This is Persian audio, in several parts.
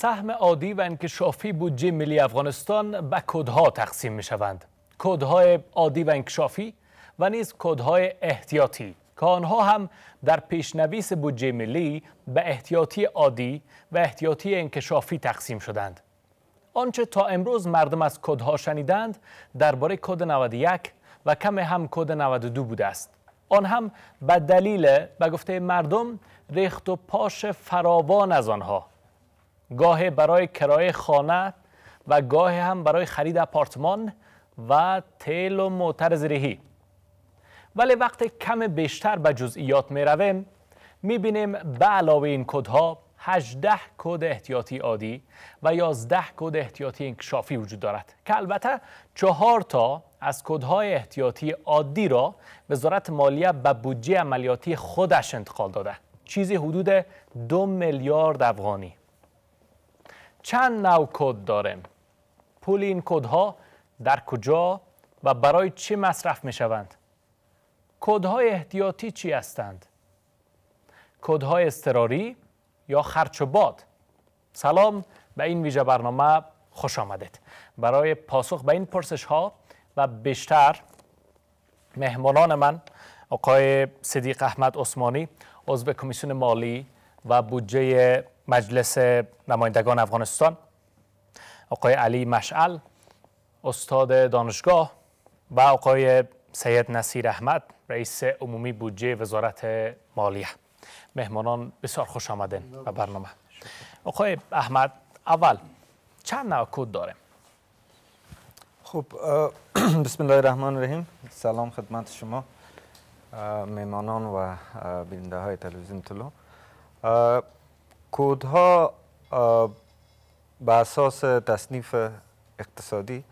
سهم عادی و انکشافی بودجه ملی افغانستان به کودها تقسیم می شوند. کودهای عادی و انکشافی و نیز کودهای احتیاطی که آنها هم در پیشنویس بودجه ملی به احتیاطی عادی و احتیاطی انکشافی تقسیم شدند. آنچه تا امروز مردم از کودها شنیدند درباره کد 91 و کم هم کد 92 بوده است. آن هم به دلیل به گفته مردم ریخت و پاش فراوان از آنها گاه برای کرایه خانه و گاه هم برای خرید اپارتمان و تیل و موتر ولی وقت کم بیشتر به جزئیات می رویم می بینیم به علاوه این کدها 18 کد احتیاطی عادی و 11 کد احتیاطی انکشافی وجود دارد که البته چهار تا از کدهای احتیاطی عادی را وزارت مالیه به بودجه عملیاتی خودش انتقال داده چیزی حدود دو میلیارد افغانی چند نوع کد داریم پول این کدها در کجا و برای چی مصرف می شوند کدهای احتیاطی چی هستند کدهای استراری یا خرچ و باد سلام به این ویژه برنامه خوش آمدید برای پاسخ به این پرسش ها و بیشتر مهمانان من آقای صدیق احمد عثمانی عضو کمیسیون مالی و بودجه مجلس نمایندگان افغانستان آقای علی مشعل استاد دانشگاه و آقای سید نصیر احمد رئیس عمومی بودجه وزارت مالیه مهمانان بسیار خوش آمدین به برنامه آقای احمد اول چند نوکود داره داریم خب بسم الله الرحمن الرحیم سلام خدمت شما مهمانان و بیننده های تلویزیون طلو کودها به اساس تصنیف اقتصادی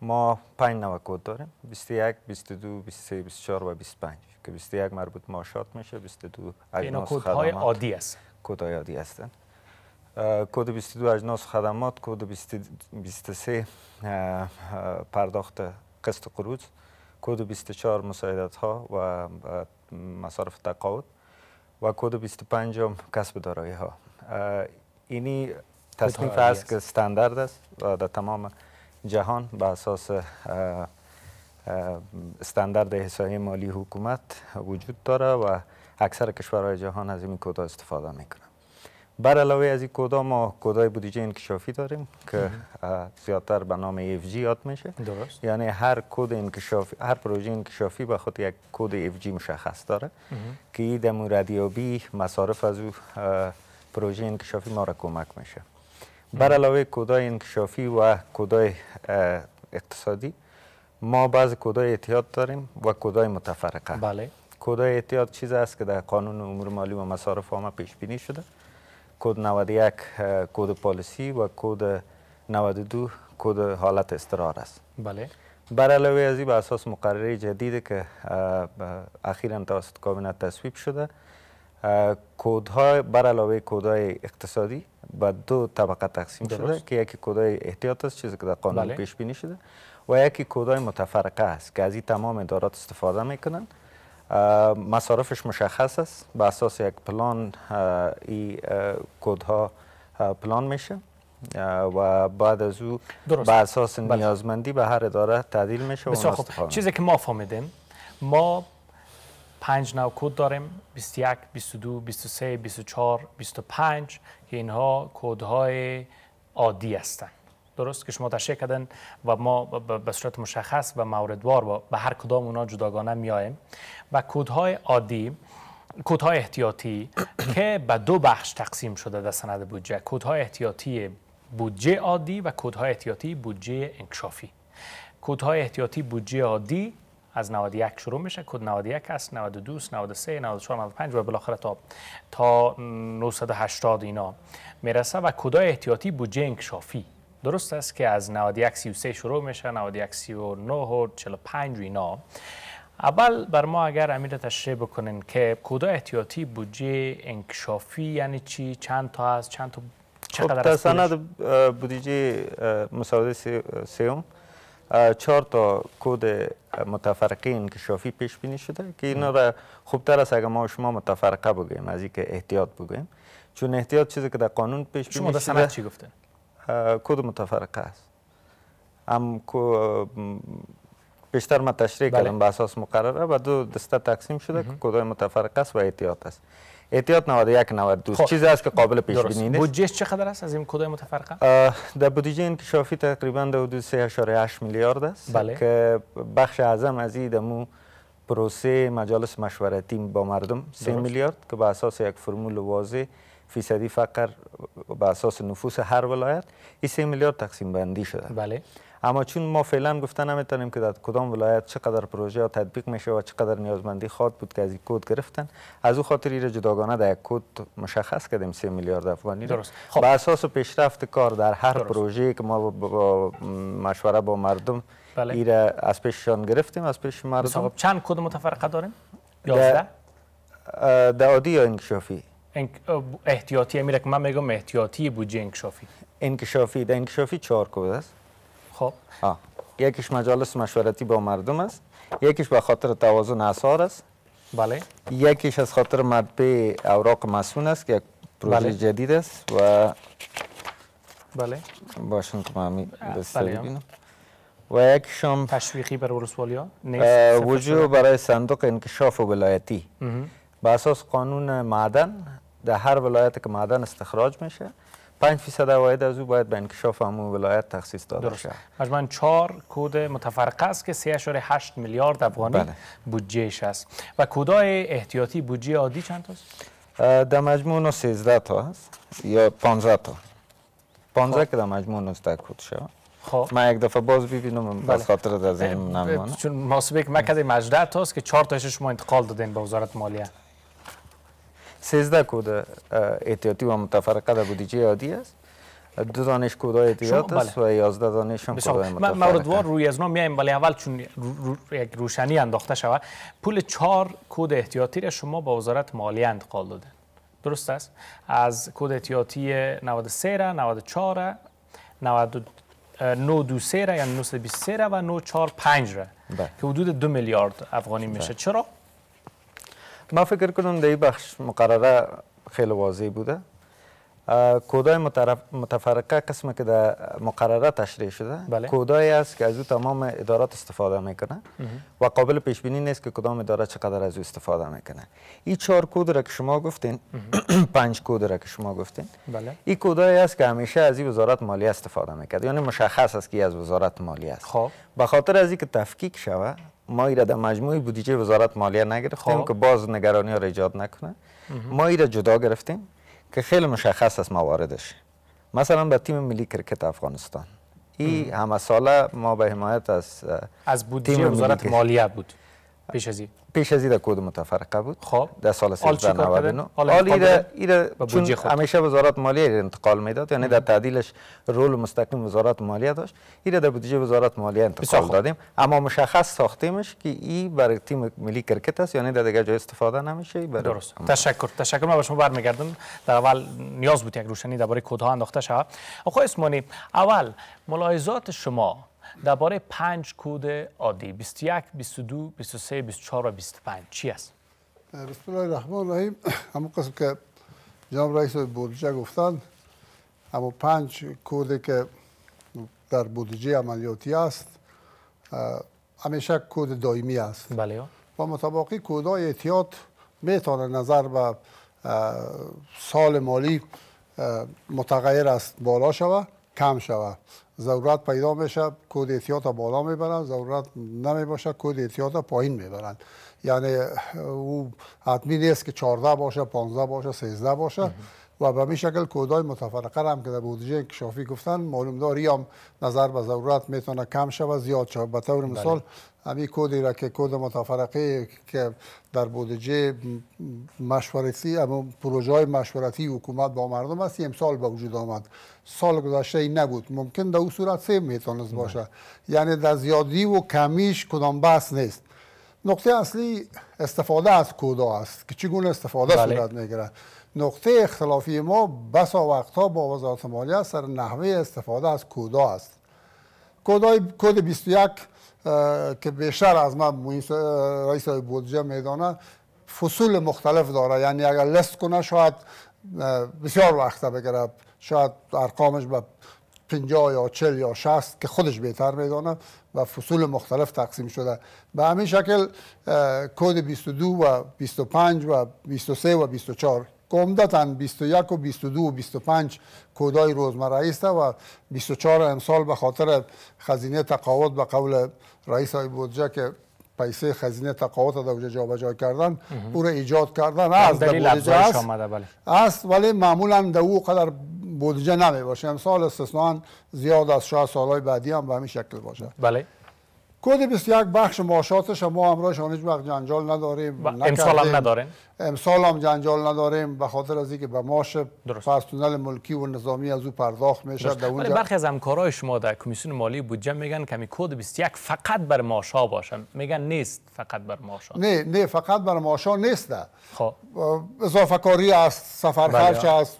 ما پنج نوع کود داریم 21 22 23 24 و 25 که 21 مربوط معاشات میشه 22 اجناس خدمات کودهای عادی است کودهای عادی هستند کد 22 اجناس خدمات کد 23 پرداخت قسط قروض کود 24 مساعدت ها و مصارف تقاعد و کد 25 هم کسب دارایی ها اینی تصمیم است که استاندارد است و در تمام جهان به اساس استاندارد حسابی مالی حکومت وجود داره و اکثر کشورهای جهان از این کد استفاده میکنن بر علاوه از این کودا ما کودای بودجه انکشافی داریم که زیادتر به نام اف جی یاد میشه درست یعنی هر کد انکشافی هر پروژه انکشافی به خود یک کد اف جی مشخص داره که این در موردیابی مصارف از او پروژه انکشافی ما را کمک میشه بر علاوه کودای انکشافی و کودای اقتصادی ما بعض کودای اعتیاد داریم و کودای متفرقه بله کودای اعتیاد چیز است که در قانون امور مالی و مصارف ما پیش بینی شده کد 91 کد پالیسی و کد 92 کود حالت استرار است بله بر علاوه از به اساس مقرره جدید که اخیرا توسط کابینه تصویب شده کودها بر علاوه کودهای اقتصادی به دو طبقه تقسیم شده که یکی کودهای احتیاط است چیزی که در قانون پیش بینی شده و یکی کودهای متفرقه است که از این تمام ادارات استفاده میکنند مصارفش مشخص است به اساس یک پلان این کودها پلان میشه و بعد از او به اساس بله. نیازمندی به هر اداره تعدیل میشه بسیار خوب چیزی که ما فهمیدیم ما پنج نو کود داریم 21 22 23 24 25 که اینها کودهای عادی هستند درست که شما تشریح کردن و ما به صورت مشخص و موردوار به هر کدام اونا جداگانه میایم و کودهای عادی کودهای احتیاطی که به دو بخش تقسیم شده در سند بودجه کودهای احتیاطی بودجه عادی و کودهای احتیاطی بودجه انکشافی کودهای احتیاطی بودجه عادی از 91 شروع میشه کد 91 است 92 93 94 95 و بالاخره تا تا 980 اینا میرسه و کدای احتیاطی بودجه انکشافی درست است که از 91 33 شروع میشه 91 39 و 45 و اینا اول بر ما اگر امیر تشریح بکنین که کدا احتیاطی بودجه انکشافی یعنی چی چند تا هست چند تا چقدر خب، سند بودجه مساعده سیوم چهار تا کود متفرقه انکشافی پیش بینی شده که اینا را خوبتر است اگر ما شما متفرقه بگیم از اینکه احتیاط بگیم چون احتیاط چیزی که در قانون پیش بینی شده شما در سند چی گفتن کد متفرقه است هم بیشتر ما تشریح بله. کردم به اساس مقرره و دو دسته تقسیم شده که کدای متفرقه است و احتیاط است احتیاط 91 92 دوست چیزی است که قابل پیش بینی نیست بودجه چقدر است از این کدای متفرقه در بودجه انکشافی تقریبا در حدود 3.8 میلیارد است بله. که بخش اعظم از این پروسه مجالس مشورتی با مردم 3 میلیارد که به اساس یک فرمول واضح فیصدی فقر به اساس نفوس هر ولایت این 3 میلیارد تقسیم بندی شده بله اما چون ما فعلا گفته نمیتونیم که در کدام ولایت چقدر پروژه ها تطبیق میشه و چقدر نیازمندی خواد بود که از این کود گرفتن از او خاطر ایره جداگانه در یک کود مشخص کردیم سه میلیارد افغانی درست خب. به اساس پیشرفت کار در هر پروژه که ما با مشوره با مردم بله. ایره از پیششان گرفتیم از پیش مردم چند کد متفرقه داریم؟ 11 دعادی یا انکشافی احتیاطی میره که من میگم احتیاطی بودجه انکشافی انکشافی ده انکشافی چهار کود است خب آه. یکیش مجالس مشورتی با مردم است یکیش به خاطر توازن اسعار است بله یکیش از خاطر مدبع اوراق مسون است که یک پروژه بله. جدید است و بله باشن که من بله و یک شام تشویقی بر ورسوالی ها وجود بله. برای صندوق انکشاف و ولایتی به اساس قانون معدن در هر ولایت که معدن استخراج میشه 5 فیصد عواید از او باید به انکشاف همون ولایت تخصیص داده شد مجموعاً 4 کود متفرقه است که 3.8 میلیارد افغانی بله. بودجهش است و کودای احتیاطی بودجه عادی چند است در مجموع 13 تا است یا 15 تا 15 خب. که در مجموع 19 کود شد خب من یک دفعه باز ببینم بله. خاطر در ذهن نمیمونه چون ماسبه که مکد کردم تاست که 4 تاش شما انتقال دادین به وزارت مالیه سیزده کد احتیاطی و متفرقه در بودیجی عادی است دو دانش کد احتیاط است بله. و یازده دانش هم کد متفرقه روی از نام میایم ولی اول چون یک روشنی انداخته شود پول 4 کد احتیاطی را شما به وزارت مالی انتقال دادن درست است از کد احتیاطی 93 را 94 را 923 را یعنی 923 را و 945 را بله. که حدود دو میلیارد افغانی میشه بله. چرا ما فکر کنم در بخش مقرره خیلی واضح بوده کودای متفرقه قسم که در مقرره تشریح شده بله. کودایی است که از او تمام ادارات استفاده میکنه و قابل پیش بینی نیست که کدام اداره چقدر از او استفاده میکنه این چهار کود را که شما گفتین پنج کود را که شما گفتین بله. این کودایی است که همیشه از این وزارت مالیه استفاده میکنه. یعنی مشخص است که از وزارت مالی است خب به خاطر از اینکه تفکیک شوه ما را در مجموع بودجه وزارت مالیه نگرفتیم خب. که باز نگرانی ها را ایجاد نکنه ما را جدا گرفتیم که خیلی مشخص است مواردش مثلا به تیم ملی کرکت افغانستان این همه ساله ما به حمایت از از بودجه وزارت مالیه بود پیش از پیش از در کود متفرقه بود خب در سال 1399 حال ایره چون همیشه وزارت مالیه انتقال میداد یعنی در تعدیلش رول مستقیم وزارت مالیه داشت ایره در بودجه وزارت مالیه انتقال دادیم اما مشخص ساختیمش که ای برای تیم ملی کرکت است یعنی در دیگه جای استفاده نمیشه برای درست تشکر تشکر ما به شما برمیگردم در اول نیاز بود یک روشنی درباره کدها انداخته شود اسمانی اول ملاحظات شما درباره پنج کود عادی 21 22 23 24 و 25 چی است بسم الله الرحمن الرحیم همون قسم که جناب رئیس بودجه گفتند اما پنج کودی که در بودجه عملیاتی است همیشه کود دائمی است بله با مطابقی کودهای احتیاط میتونه نظر به سال مالی متغیر است بالا شود کم شود ضرورت پیدا میشه کد احتیاط بالا میبرن ضرورت نمی باشه کود احتیاط پایین میبرن یعنی او حتمی نیست که 14 باشه 15 باشه 13 باشه و به می شکل کودای متفرقه هم که در بودجه انکشافی گفتن معلوم داری هم نظر به ضرورت میتونه کم و زیاد شد به طور بله. مثال همی کودی را که کود متفرقه که در بودجه مشورتی اما پروژه های مشورتی حکومت با مردم است امسال به وجود آمد سال گذشته ای نبود ممکن در او صورت سه میتونست بله. باشه یعنی در زیادی و کمیش کدام بحث نیست نقطه اصلی استفاده از کودا است که چگونه استفاده بله. صورت میگیرد نقطه اختلافی ما بسا وقتها با وزارت مالیه سر نحوه استفاده از کودا است کودای کود 21 که بیشتر از من رئیس بودجه میدانه فصول مختلف داره یعنی اگر لست کنه شاید بسیار وقت بگره شاید ارقامش به 50 یا 40 یا 60 که خودش بهتر میدانه و فصول مختلف تقسیم شده به همین شکل کود 22 و 25 و 23 و 24 عمدتا 21 و 22 و 25 کودای روزمره است و 24 امسال به خاطر خزینه تقاوت به قول رئیس های بودجه که پیسه خزینه تقاوت در وجه جای کردن او را ایجاد کردن از دلیل افزایش آمده است ولی معمولا در او قدر بودجه نمی باشه امسال استثنان زیاد از شاید سالهای بعدی هم به همین شکل باشه بله کد 21 بخش ماشاتش ما همراهشان هیچ وقت جنجال نداریم امسال هم نداریم امسال هم جنجال نداریم به خاطر از اینکه به ماش پرسنل ملکی و نظامی از او پرداخت میشه در اونجا برخی از همکارای شما در کمیسیون مالی بودجه میگن کمی کد 21 فقط بر ماشا ها باشه میگن نیست فقط بر ماشا نه نه فقط بر ماشا نیست خب اضافه کاری از سفر بله. خرج است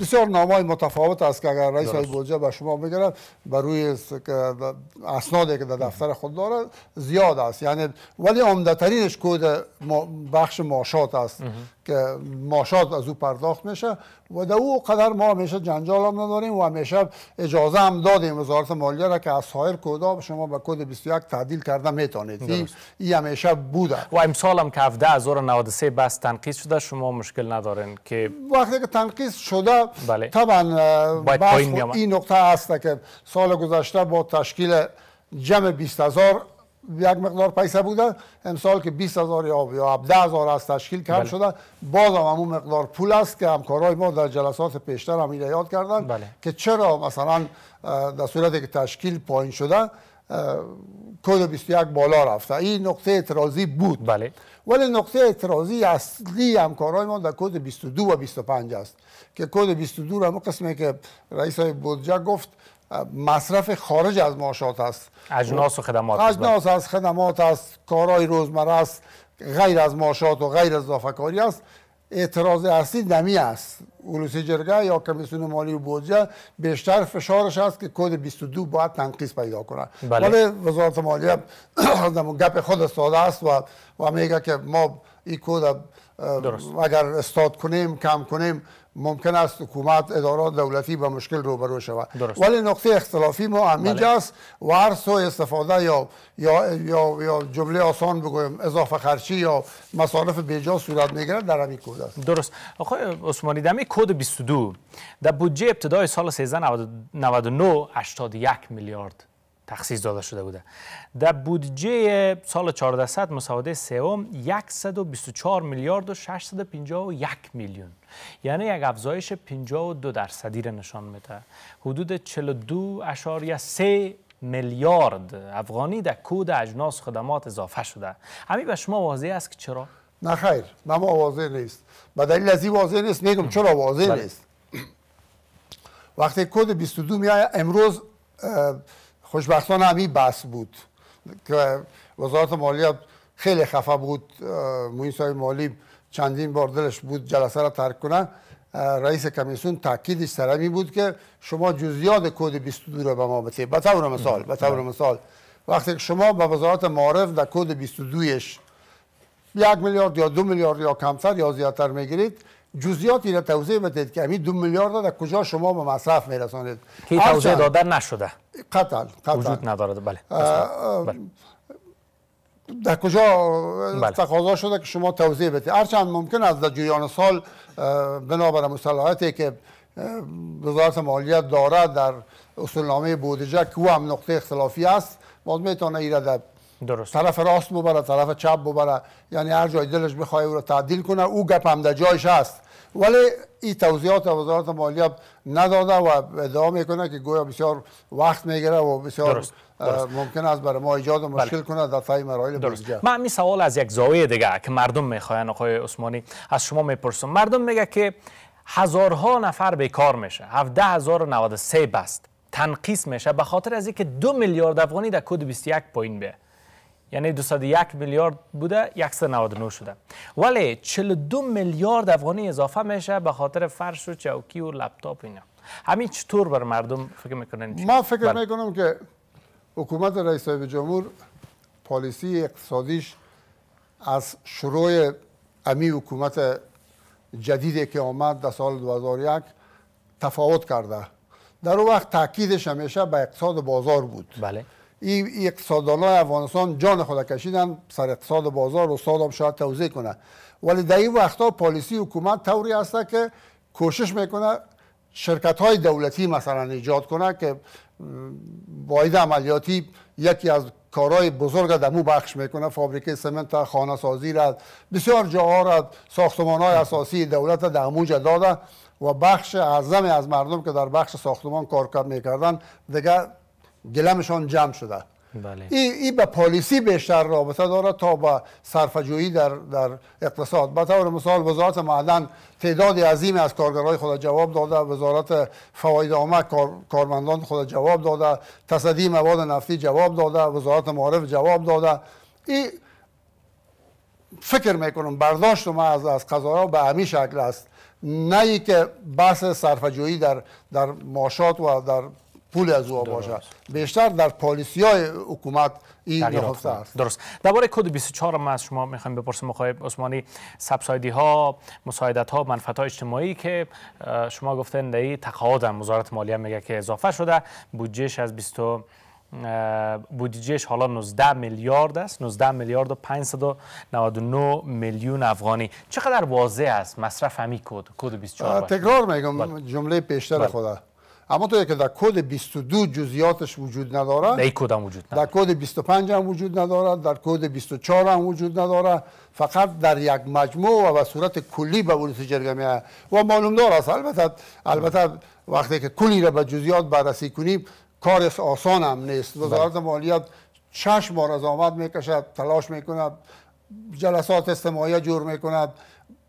بسیار نامای متفاوت است که اگر رئیس های بودجه به شما بگیرد بر روی اسنادی که در دفتر خود داره زیاد است یعنی ولی عمدهترینش کود بخش معاشات است که ماشات از او پرداخت میشه و در او قدر ما همیشه جنجال هم نداریم و همیشه اجازه هم دادیم وزارت مالیه را که از سایر کودا شما به کد 21 تعدیل کرده میتانید این همیشه بوده و امسال هم که 17.093 بس تنقیص شده شما مشکل ندارین که وقتی که تنقیز شده بله. طبعا این نقطه هست که سال گذشته با تشکیل جمع 20 هزار یک مقدار پیسه بودن امسال که 20 هزار یا 17 هزار از تشکیل کم بله. شدن باز هم همون مقدار پول است که همکارای ما در جلسات پیشتر هم یاد کردن بله. که چرا مثلا در صورت که تشکیل پایین شده کد 21 بالا رفته این نقطه اعتراضی بود بله. ولی نقطه اعتراضی اصلی همکارای ما در کد 22 و 25 است که کد 22 را قسمی که رئیس های بودجه گفت مصرف خارج از معاشات است اجناس و خدمات اجناس از خدمات است کارهای روزمره است غیر از معاشات و غیر از اضافه است اعتراض اصلی دمی است اولوس جرگه یا کمیسیون مالی و بودجه بیشتر فشارش است که کد 22 باید تنقیص پیدا کنه بله. ولی وزارت مالیه گپ خود ساده است و و میگه که ما این کد اگر استاد کنیم کم کنیم ممکن است حکومت ادارات دولتی به مشکل روبرو شود ولی نقطه اختلافی ما است و هر سو استفاده یا یا یا, یا جمله آسان بگویم اضافه خرچی یا مصارف بیجا صورت میگیرد در همین کد است درست آقای عثمانی در کد 22 در بودجه ابتدای سال 1399 81 میلیارد تخصیص داده شده بوده در بودجه سال 1400 مساوده سوم 124 میلیارد و 651 میلیون یعنی یک افزایش 52 درصدی را نشان میده حدود 42.3 میلیارد افغانی در کود اجناس خدمات اضافه شده همین به شما واضح است که چرا نه خیر ما واضح نیست به دلیل از این واضح نیست میگم چرا واضح بله. نیست وقتی کد 22 میاد، امروز خوشبختانه همی بس بود که وزارت مالیات خیلی خفه بود موین مالی چندین بار دلش بود جلسه را ترک کنه رئیس کمیسیون تاکیدش سرمی بود که شما جزئیات کد 22 را به ما بتید به طور مثال به طور بله. مثال وقتی که شما به وزارت معارف در کد 22 ش یک میلیارد یا دو میلیارد یا کمتر یا زیادتر میگیرید جزئیات را توضیح بدید که همین دو میلیارد را در کجا شما به مصرف میرسانید که توضیح داده نشده قطعا قتل. وجود ندارد بله. در کجا بله. تقاضا شده که شما توضیح بدید هرچند ممکن است در جریان سال بنابر مصالحاتی که وزارت مالیات داره در اصولنامه بودجه که او هم نقطه اختلافی است باز میتونه ایراد در درست. طرف راست ببره طرف چپ ببره یعنی هر جای دلش بخواه او را تعدیل کنه او گپ هم در جایش است ولی این توضیحات وزارت مالیات نداده و ادعا میکنه که گویا بسیار وقت میگیره و بسیار ممکن است برای ما ایجاد و مشکل بله. کند در طی مراحل من می سوال از یک زاویه دیگه که مردم میخواین آقای عثمانی از شما میپرسم مردم میگه که هزارها نفر بیکار میشه 17093 بست تنقیس میشه به خاطر از اینکه دو میلیارد افغانی در کد 21 پایین بیه یعنی 201 میلیارد بوده 199 شده ولی 42 میلیارد افغانی اضافه میشه به خاطر فرش و چوکی و لپتاپ اینا همین چطور بر مردم فکر میکنن ما فکر بله. میکنم که حکومت رئیس جمهور پالیسی اقتصادیش از شروع امی حکومت جدیدی که آمد در سال 2001 تفاوت کرده در اون وقت تاکیدش همیشه به اقتصاد بازار بود بله این ای افغانستان جان خود کشیدن سر اقتصاد بازار و هم شاید توضیح کنه ولی در این وقتا پالیسی حکومت طوری هسته که کوشش میکنه شرکت های دولتی مثلا ایجاد کنه که باید عملیاتی یکی از کارهای بزرگ دمو بخش میکنه فابریک سمنت خانه سازی را بسیار جاها را ساختمان های اساسی دولت دمو داده و بخش اعظم از مردم که در بخش ساختمان کار میکردن دیگه گلمشان جمع شده بله. این ای به پالیسی بیشتر رابطه داره تا به صرفجویی در در اقتصاد به طور مثال وزارت معدن تعداد عظیم از کارگرهای خود جواب داده وزارت فواید عامه کارمندان خود جواب داده تصدی مواد نفتی جواب داده وزارت معارف جواب داده این فکر میکنم برداشت ما از از قضایا به همین شکل است نه ای که بحث صرفجویی در در معاشات و در پول از او باشه بیشتر در پالیسی های حکومت این نهفته است درست درباره کد 24 ما از شما میخوایم بپرسیم آقای عثمانی سبسایدی ها مساعدت ها منفعت های اجتماعی که شما گفتن در این تقاعد وزارت مالیه میگه که اضافه شده بودجهش از 20 بودجهش حالا 19 میلیارد است 19 میلیارد و 599 میلیون افغانی چقدر واضح است مصرف همین کد کد 24 تکرار میگم بله. جمله پیشتر بله. خدا اما توی که در کد 22 جزئیاتش وجود نداره در کد هم وجود نداره در کد 25 هم وجود نداره در کد 24 هم وجود نداره فقط در یک مجموع و به صورت کلی به ولوس جرگمی و معلوم دار است البته البته وقتی که کلی را به جزئیات بررسی کنیم کار آسان هم نیست بله. وزارت مالیات چش بار از آمد میکشد تلاش میکند جلسات استماعی جور میکند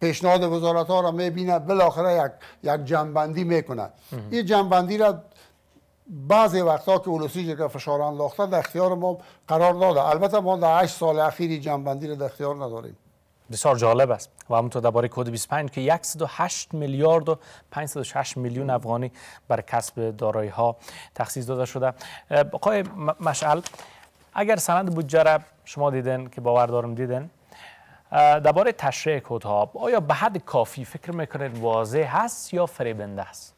پیشنهاد وزارت ها را میبینه بالاخره یک, یک جنبندی میکنه این جنبندی را بعضی وقتها که اولوسی جگه فشار انداخته در اختیار ما قرار داده البته ما در 8 سال اخیر جنبندی را در اختیار نداریم بسیار جالب است و همونطور درباره کد 25 که 108 میلیارد و 506 میلیون افغانی بر کسب دارایی ها تخصیص داده شده آقای مشعل اگر سند بودجه را شما دیدن که باوردارم دیدن درباره تشریح کتاب آیا به حد کافی فکر میکنید واضح هست یا فریبنده است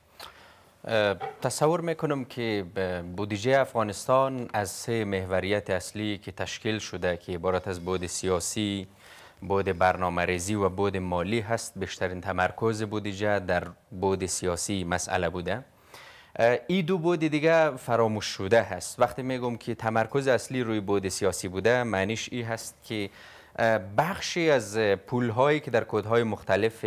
تصور میکنم که بودجه افغانستان از سه محوریت اصلی که تشکیل شده که عبارت از بود سیاسی بود برنامه ریزی و بود مالی هست بیشترین تمرکز بودجه در بود سیاسی مسئله بوده ای دو بود دیگه فراموش شده هست وقتی میگم که تمرکز اصلی روی بود سیاسی بوده معنیش ای هست که بخشی از هایی که در های مختلف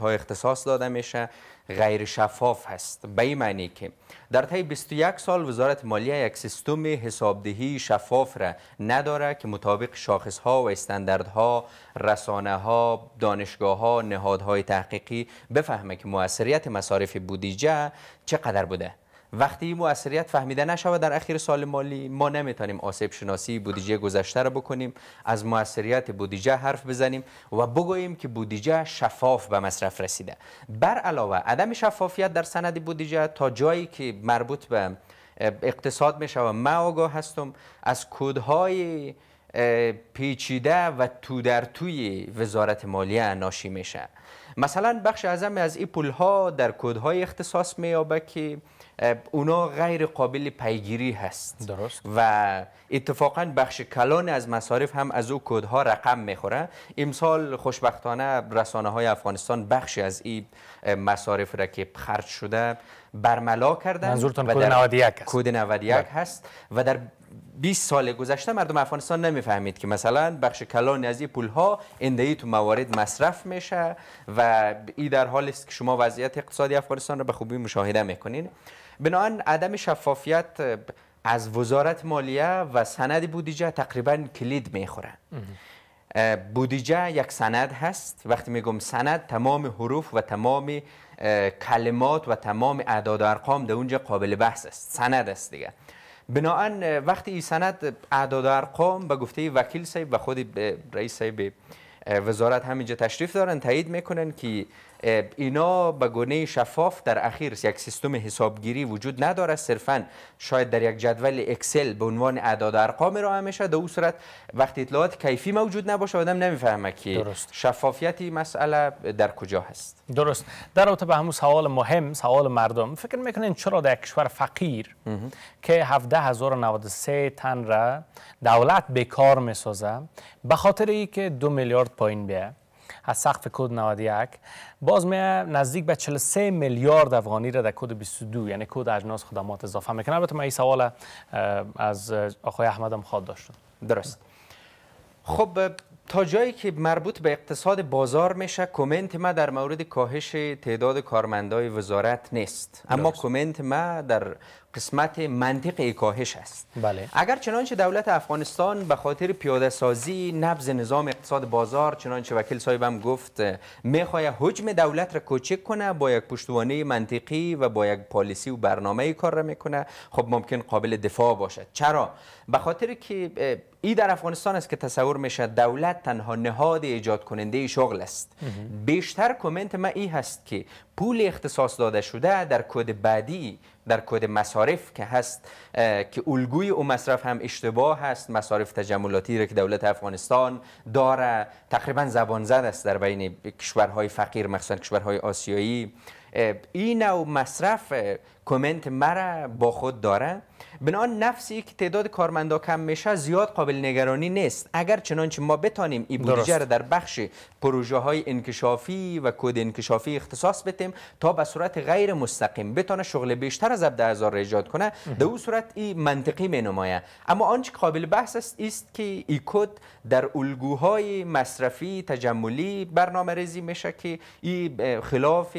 های اختصاص داده میشه غیر شفاف هست به این معنی که در طی 21 سال وزارت مالیه یک سیستم حسابدهی شفاف را نداره که مطابق شاخص ها و ها، رسانه ها دانشگاه ها نهادهای تحقیقی بفهمه که موثریت مصارف بودجه چقدر بوده وقتی این موثریت فهمیده نشود در اخیر سال مالی ما نمیتونیم آسیب شناسی بودجه گذشته را بکنیم از موثریت بودجه حرف بزنیم و بگوییم که بودجه شفاف به مصرف رسیده بر علاوه عدم شفافیت در سند بودجه تا جایی که مربوط به اقتصاد می شود من آگاه هستم از کودهای پیچیده و تو در توی وزارت مالیه ناشی میشه مثلا بخش اعظم از این پول ها در کودهای اختصاص مییابه که اونا غیر قابل پیگیری هست و اتفاقا بخش کلان از مصارف هم از او کودها رقم میخوره امسال خوشبختانه رسانه های افغانستان بخشی از این مصارف را که خرج شده برملا کردن منظورتون کود 91 هست بله. هست و در 20 سال گذشته مردم افغانستان نمیفهمید که مثلا بخش کلان از این پول ها ای تو موارد مصرف میشه و این در حال است که شما وضعیت اقتصادی افغانستان را به خوبی مشاهده میکنین بنابراین عدم شفافیت از وزارت مالیه و سند بودیجه تقریبا کلید میخوره بودیجه یک سند هست وقتی میگم سند تمام حروف و تمام کلمات و تمام اعداد و ارقام در اونجا قابل بحث است سند است دیگه بناهن وقتی این سند اعداد و ارقام به گفته وکیل صاحب و خود رئیس صاحب وزارت همینجا تشریف دارن تایید میکنن که اینا به گونه شفاف در اخیر یک سیستم حسابگیری وجود نداره صرفا شاید در یک جدول اکسل به عنوان اعداد ارقام را همیشه در اون صورت وقتی اطلاعات کیفی موجود نباشه آدم نمیفهمه که درست. شفافیتی مسئله در کجا هست درست در رابطه به همون سوال مهم سوال مردم فکر میکنین چرا در کشور فقیر که 17093 تن را دولت بیکار میسازه به خاطر ای که دو میلیارد پایین بیه از سقف کد 91 باز می نزدیک به 43 میلیارد افغانی را در کد 22 یعنی کد اجناس خدمات اضافه میکنه البته من این سوال از آقای احمدم خواد داشتم درست خب تا جایی که مربوط به اقتصاد بازار میشه کمنت ما در مورد کاهش تعداد کارمندای وزارت نیست اما کامنت ما در قسمت منطق کاهش است بله. اگر چنانچه دولت افغانستان به خاطر پیاده سازی نبض نظام اقتصاد بازار چنانچه وکیل صاحبم گفت میخوای حجم دولت را کوچک کنه با یک پشتوانه منطقی و با یک پالیسی و برنامه کار را میکنه خب ممکن قابل دفاع باشد چرا به خاطر که ای در افغانستان است که تصور میشه دولت تنها نهاد ایجاد کننده شغل است بیشتر کمنت ما ای هست که پول اختصاص داده شده در کد بعدی در کد مصارف که هست که الگوی او مصرف هم اشتباه هست مصارف تجملاتی را که دولت افغانستان داره تقریبا زبان زد است در بین کشورهای فقیر مخصوصا کشورهای آسیایی این نوع مصرف کامنت مرا با خود داره بنا نفسی که تعداد کارمندا کم میشه زیاد قابل نگرانی نیست اگر چنانچه ما بتانیم این بودجه را در بخش پروژه های انکشافی و کد انکشافی اختصاص بدیم تا به صورت غیر مستقیم بتانه شغل بیشتر از 17000 را ایجاد کنه در او صورت این منطقی می اما آنچه قابل بحث است است که این کد در الگوهای مصرفی تجملی برنامه میشه که این خلاف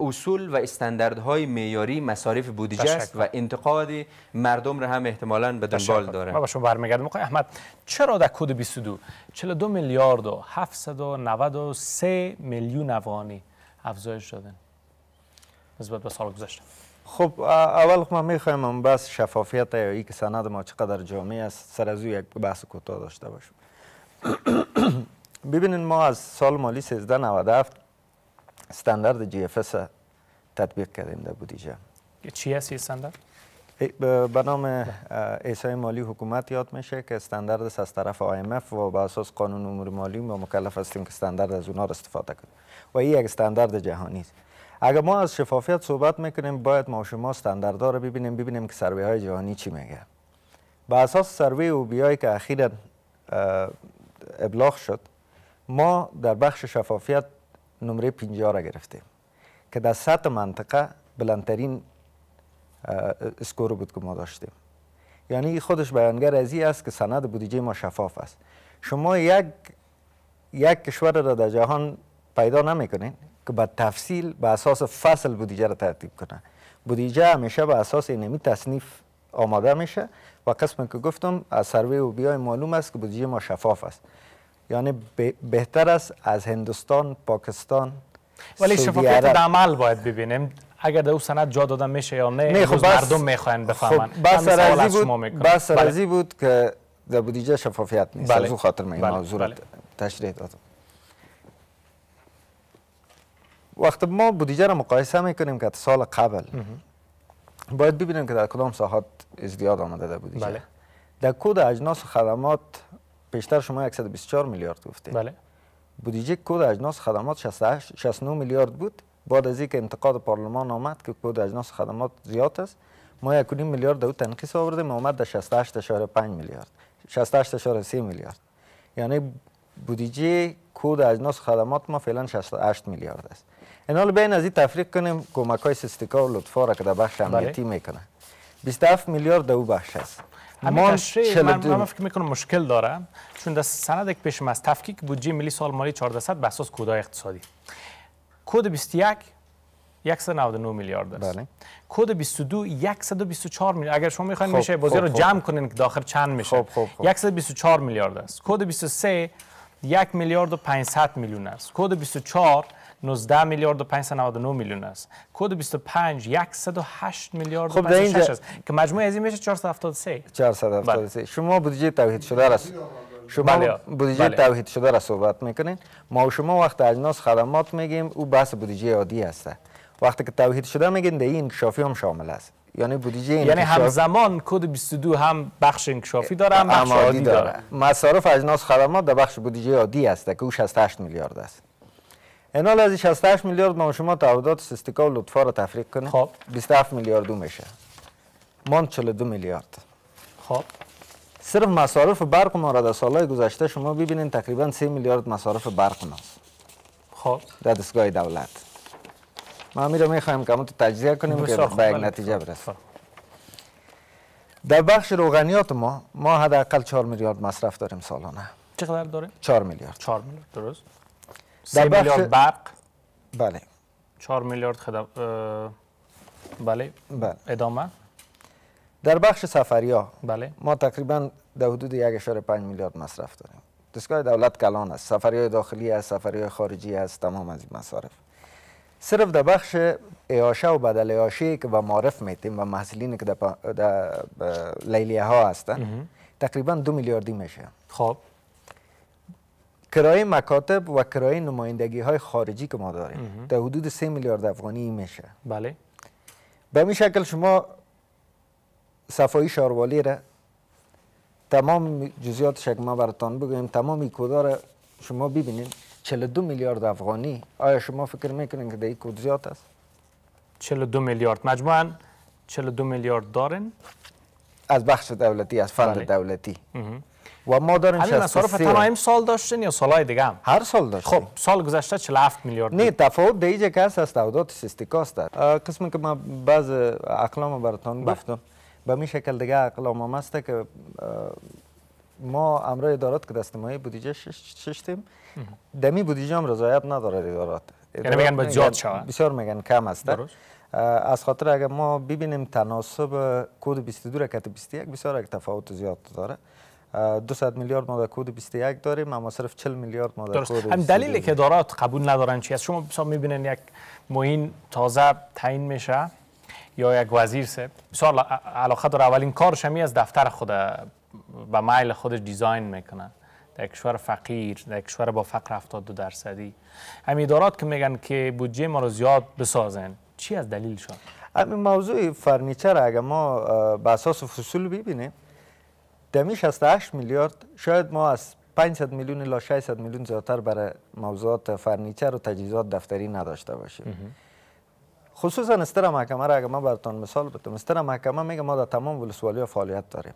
اصول و استانداردهای معیاری مصارف بودجه است و انتقاد مردم را هم احتمالا به دنبال داره ما با شما برمیگردم آقای احمد چرا در کد 22 42 میلیارد و 793 میلیون افغانی افزایش دادن نسبت به سال گذشته خب اول خب ما میخوایم بس شفافیت یا که سند ما چقدر جامعه است سر از او یک بحث کوتاه داشته باشیم ببینید ما از سال مالی 1397 استاندارد جی اف اس تطبیق کردیم در بودیجه چی است استاندارد به نام ایسای مالی حکومت یاد میشه که استاندارد است از طرف IMF و به اساس قانون امور مالی ما مکلف هستیم که استاندارد از اونا استفاده کنیم و این یک استاندارد جهانی است اگر ما از شفافیت صحبت میکنیم باید ما شما ها رو ببینیم ببینیم که سروی های جهانی چی میگه به اساس سروی او بیای که اخیرا ابلاغ شد ما در بخش شفافیت نمره 50 را گرفتیم که در سطح منطقه بلندترین اسکور بود که ما داشتیم یعنی خودش بیانگر از است که سند بودجه ما شفاف است شما یک یک کشور را در جهان پیدا نمیکنین که به تفصیل به اساس فصل بودجه را ترتیب کنه بودجه همیشه به اساس نمی تصنیف آماده میشه و قسم که گفتم از سروی و بیای معلوم است که بودجه ما شفاف است یعنی بهتر است از هندوستان، پاکستان، ولی شفافیت در عمل باید ببینیم اگر در او سند جا داده میشه یا نه, نه خب بس مردم میخواین خب بفهمن بس رزی بود بس بله. بود که در بودیجه شفافیت نیست بله. از خاطر من بله. این بله. تشریح دادم وقتی ما بودیجه را مقایسه میکنیم که سال قبل باید ببینیم که در کدام ساحات ازدیاد آمده در بودیجه بله. در کود اجناس و خدمات پیشتر شما 124 میلیارد گفته بله بودجه کود اجناس خدمات 68 69 میلیارد بود بعد از اینکه انتقاد پارلمان آمد که کود اجناس خدمات زیاد است ما 1.5 میلیارد دو تنقیص آوردیم آمد در 68.5 میلیارد 68.3 میلیارد یعنی بودجه کود اجناس خدمات ما فعلا 68 میلیارد است این حال از این تفریق کنیم کمک های سستیکا و لطفا را که در بخش امنیتی بله. میکنه 27 میلیارد دو بخش است ما من, من فکر میکنم مشکل داره چون در سند یک پیشم از تفکیک بودجه ملی سال مالی 1400 به اساس کودهای اقتصادی کود 21 199 میلیارد است بله. کد 22 124 میلیارد اگر شما میخواین خب، میشه خب، بازی رو خب. جمع کنین که داخل چند میشه خوب خوب 124 میلیارد است کد 23 1 میلیارد و 500 میلیون است کد 24 19 میلیارد و 599 میلیون است کد 25 108 میلیارد خب و 56 است که مجموع از این میشه 473 473 شما بودجه توحید شده است شما بودجه توحید شده را بله. بله. بله. صحبت میکنین ما و شما وقت اجناس خدمات میگیم او بس بودجه عادی است وقتی که توحید شده میگین ده این انکشافی هم شامل است یعنی بودجه یعنی انکشاف... همزمان کد 22 هم بخش انکشافی داره هم بخش عادی داره, داره. اجناس خدمات در بخش بودجه عادی است که او 68 میلیارد است اینال از 68 میلیارد ما شما تعهدات سستیکا و لطفا را تفریق کنیم خب میلیارد دو میشه ماند 42 میلیارد خب صرف مصارف برق ما را در سالهای گذشته شما ببینین تقریبا 3 میلیارد مصارف برق ماست خب در دستگاه دولت ما می رو میخوایم که تجزیه کنیم که خب، به یک بله. نتیجه برسیم خب. در بخش روغنیات ما ما حداقل 4 میلیارد مصرف داریم سالانه چقدر داریم 4 میلیارد 4 میلیارد درست سه میلیارد برق بله 4 میلیارد خدا، بله. بله ادامه در بخش سفری بله. ما تقریبا در حدود 1.5 میلیارد مصرف داریم دستگاه دولت کلان است سفری های داخلی است سفری های خارجی است تمام از این مصارف صرف در بخش ایاشه و بدل ایاشه که به معرف میتیم و محصلین که در لیلیه ها هستن تقریبا دو میلیاردی میشه خب کرای مکاتب و کرای نمایندگی های خارجی که ما داریم در حدود 3 میلیارد افغانی میشه بله به این شکل شما صفایی شاروالی را تمام جزیات که ما براتان بگویم تمام ایکودا را شما ببینید 42 میلیارد افغانی آیا شما فکر میکنین که در این کود زیاد است 42 میلیارد مجموعاً 42 میلیارد دارن از بخش دولتی از فند بله. دولتی و ما داریم همین سال داشتین یا سالای دیگه هم هر سال داشت خب سال گذشته 47 میلیارد نه تفاوت دیجه کس که هست از است استیکاست در قسم که من بعض اقلام براتون گفتم به می شکل دیگه اقلام هم که ما امرای ادارات که دستمایه بودجه ششتیم دمی بودیجه هم رضایت نداره ادارات یعنی میگن باید زیاد شود بسیار میگن کم است از خاطر اگر ما ببینیم تناسب کود 22 را 21 بسیار تفاوت زیاد داره 200 میلیارد ماده کود 21 داریم اما صرف 40 میلیارد ماده کود هم دلیل که دارات قبول ندارن چی است شما مثلا میبینن یک موین تازه تعیین میشه یا یک وزیر سه بسیار علاقه داره اولین کارش همی از دفتر خود به مایل خودش دیزاین میکنه در کشور فقیر در کشور با فقر 72 درصدی هم ادارات که میگن که بودجه ما رو زیاد بسازن چی از شد؟ همین موضوع فرنیچر اگه ما به اساس فصول ببینیم دمی 68 میلیارد شاید ما از 500 میلیون الا 600 میلیون زیادتر برای موضوعات فرنیچر و تجهیزات دفتری نداشته باشیم خصوصا استر محکمه را اگر ما براتون مثال بدم استر محکمه میگه ما در تمام ولسوالی فعالیت داریم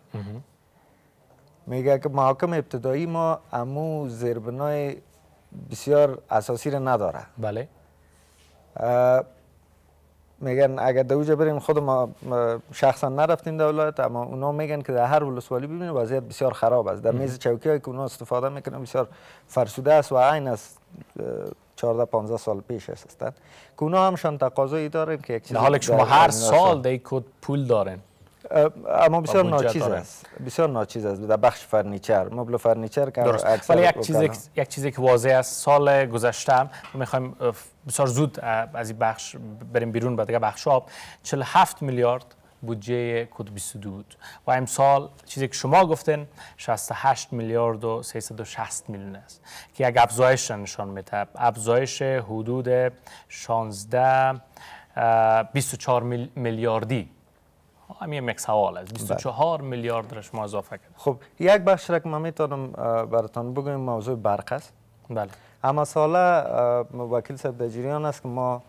میگه که محاکم ابتدایی ما امو زیربنای بسیار اساسی را نداره بله میگن اگر در اوجه بریم خود ما شخصا نرفتیم در ولایت اما اونا میگن که در هر ولسوالی ببینید وضعیت بسیار خراب است در میز چوکی های که اونا استفاده میکنه بسیار فرسوده است و عین است 14 15 سال پیش هستند که اونا همشان تقاضایی دارن که یک چیز حالا شما هر سال دیگه پول دارن اما بسیار ناچیز است بسیار ناچیز است در بخش فرنیچر مبل فرنیچر که درست ولی یک چیزی یک چیزی که واضح است سال گذشته می میخوایم بسیار زود از این بخش بریم بیرون بعد دیگه بخش آب 47 میلیارد بودجه کد 22 بود و امسال چیزی که شما گفتن 68 میلیارد و 360 میلیون است که یک افزایش نشان میده افزایش حدود 16 24 میلیاردی همی مکس سوال است 24 بله. میلیارد رش ما اضافه کرد خب یک بخش را که من میتونم براتان بگویم موضوع برق است بله اما سالا وکیل صاحب دجریان است که ما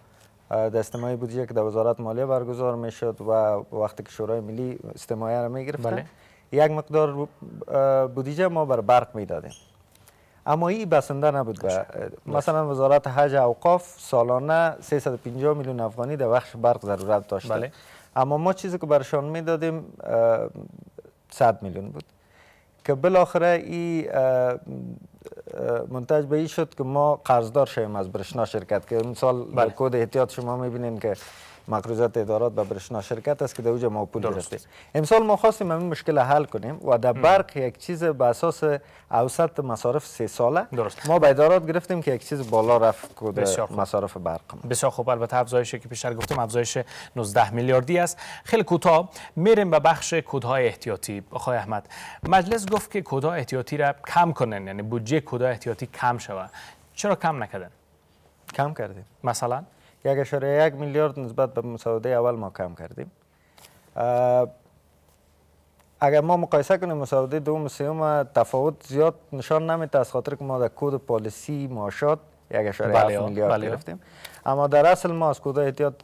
دستمای بودجه که در وزارت مالیه برگزار میشد و وقتی که شورای ملی استمایه را میگرفت. بله. یک مقدار بودجه ما بر برق میدادیم اما این بسنده نبود بله. مثلا وزارت حج اوقاف سالانه 350 میلیون افغانی در بخش برق ضرورت داشت. بله. اما ما چیزی که برشان میدادیم 100 میلیون بود که بالاخره این منتج به این شد که ما قرضدار شویم از برشنا شرکت که مثال در بله. کود احتیاط شما میبینین که مقروضات ادارات به برشنا شرکت است که در اوجه ما پول امسال ما خواستیم این مشکل حل کنیم و در برق یک چیز به اساس اوسط مصارف سه ساله درست. ما به ادارات گرفتیم که یک چیز بالا رفت کد مصارف برق بسیار خوب البته افزایشی که پیشتر گفتم افزایش 19 میلیاردی است خیلی کوتاه میریم به بخش کدهای احتیاطی آقای احمد مجلس گفت که کدها احتیاطی را کم کنن یعنی بودجه کودها احتیاطی کم شود چرا کم نکردن کم کردیم مثلا یک اشاره یک میلیارد نسبت به مساعده اول ما کم کردیم اگر ما مقایسه کنیم مساعده دوم و سوم تفاوت زیاد نشان نمیده از خاطر که ما در کود پالیسی معاشات یک اشاره بله میلیارد بله گرفتیم اما در اصل ما از کودا احتیاط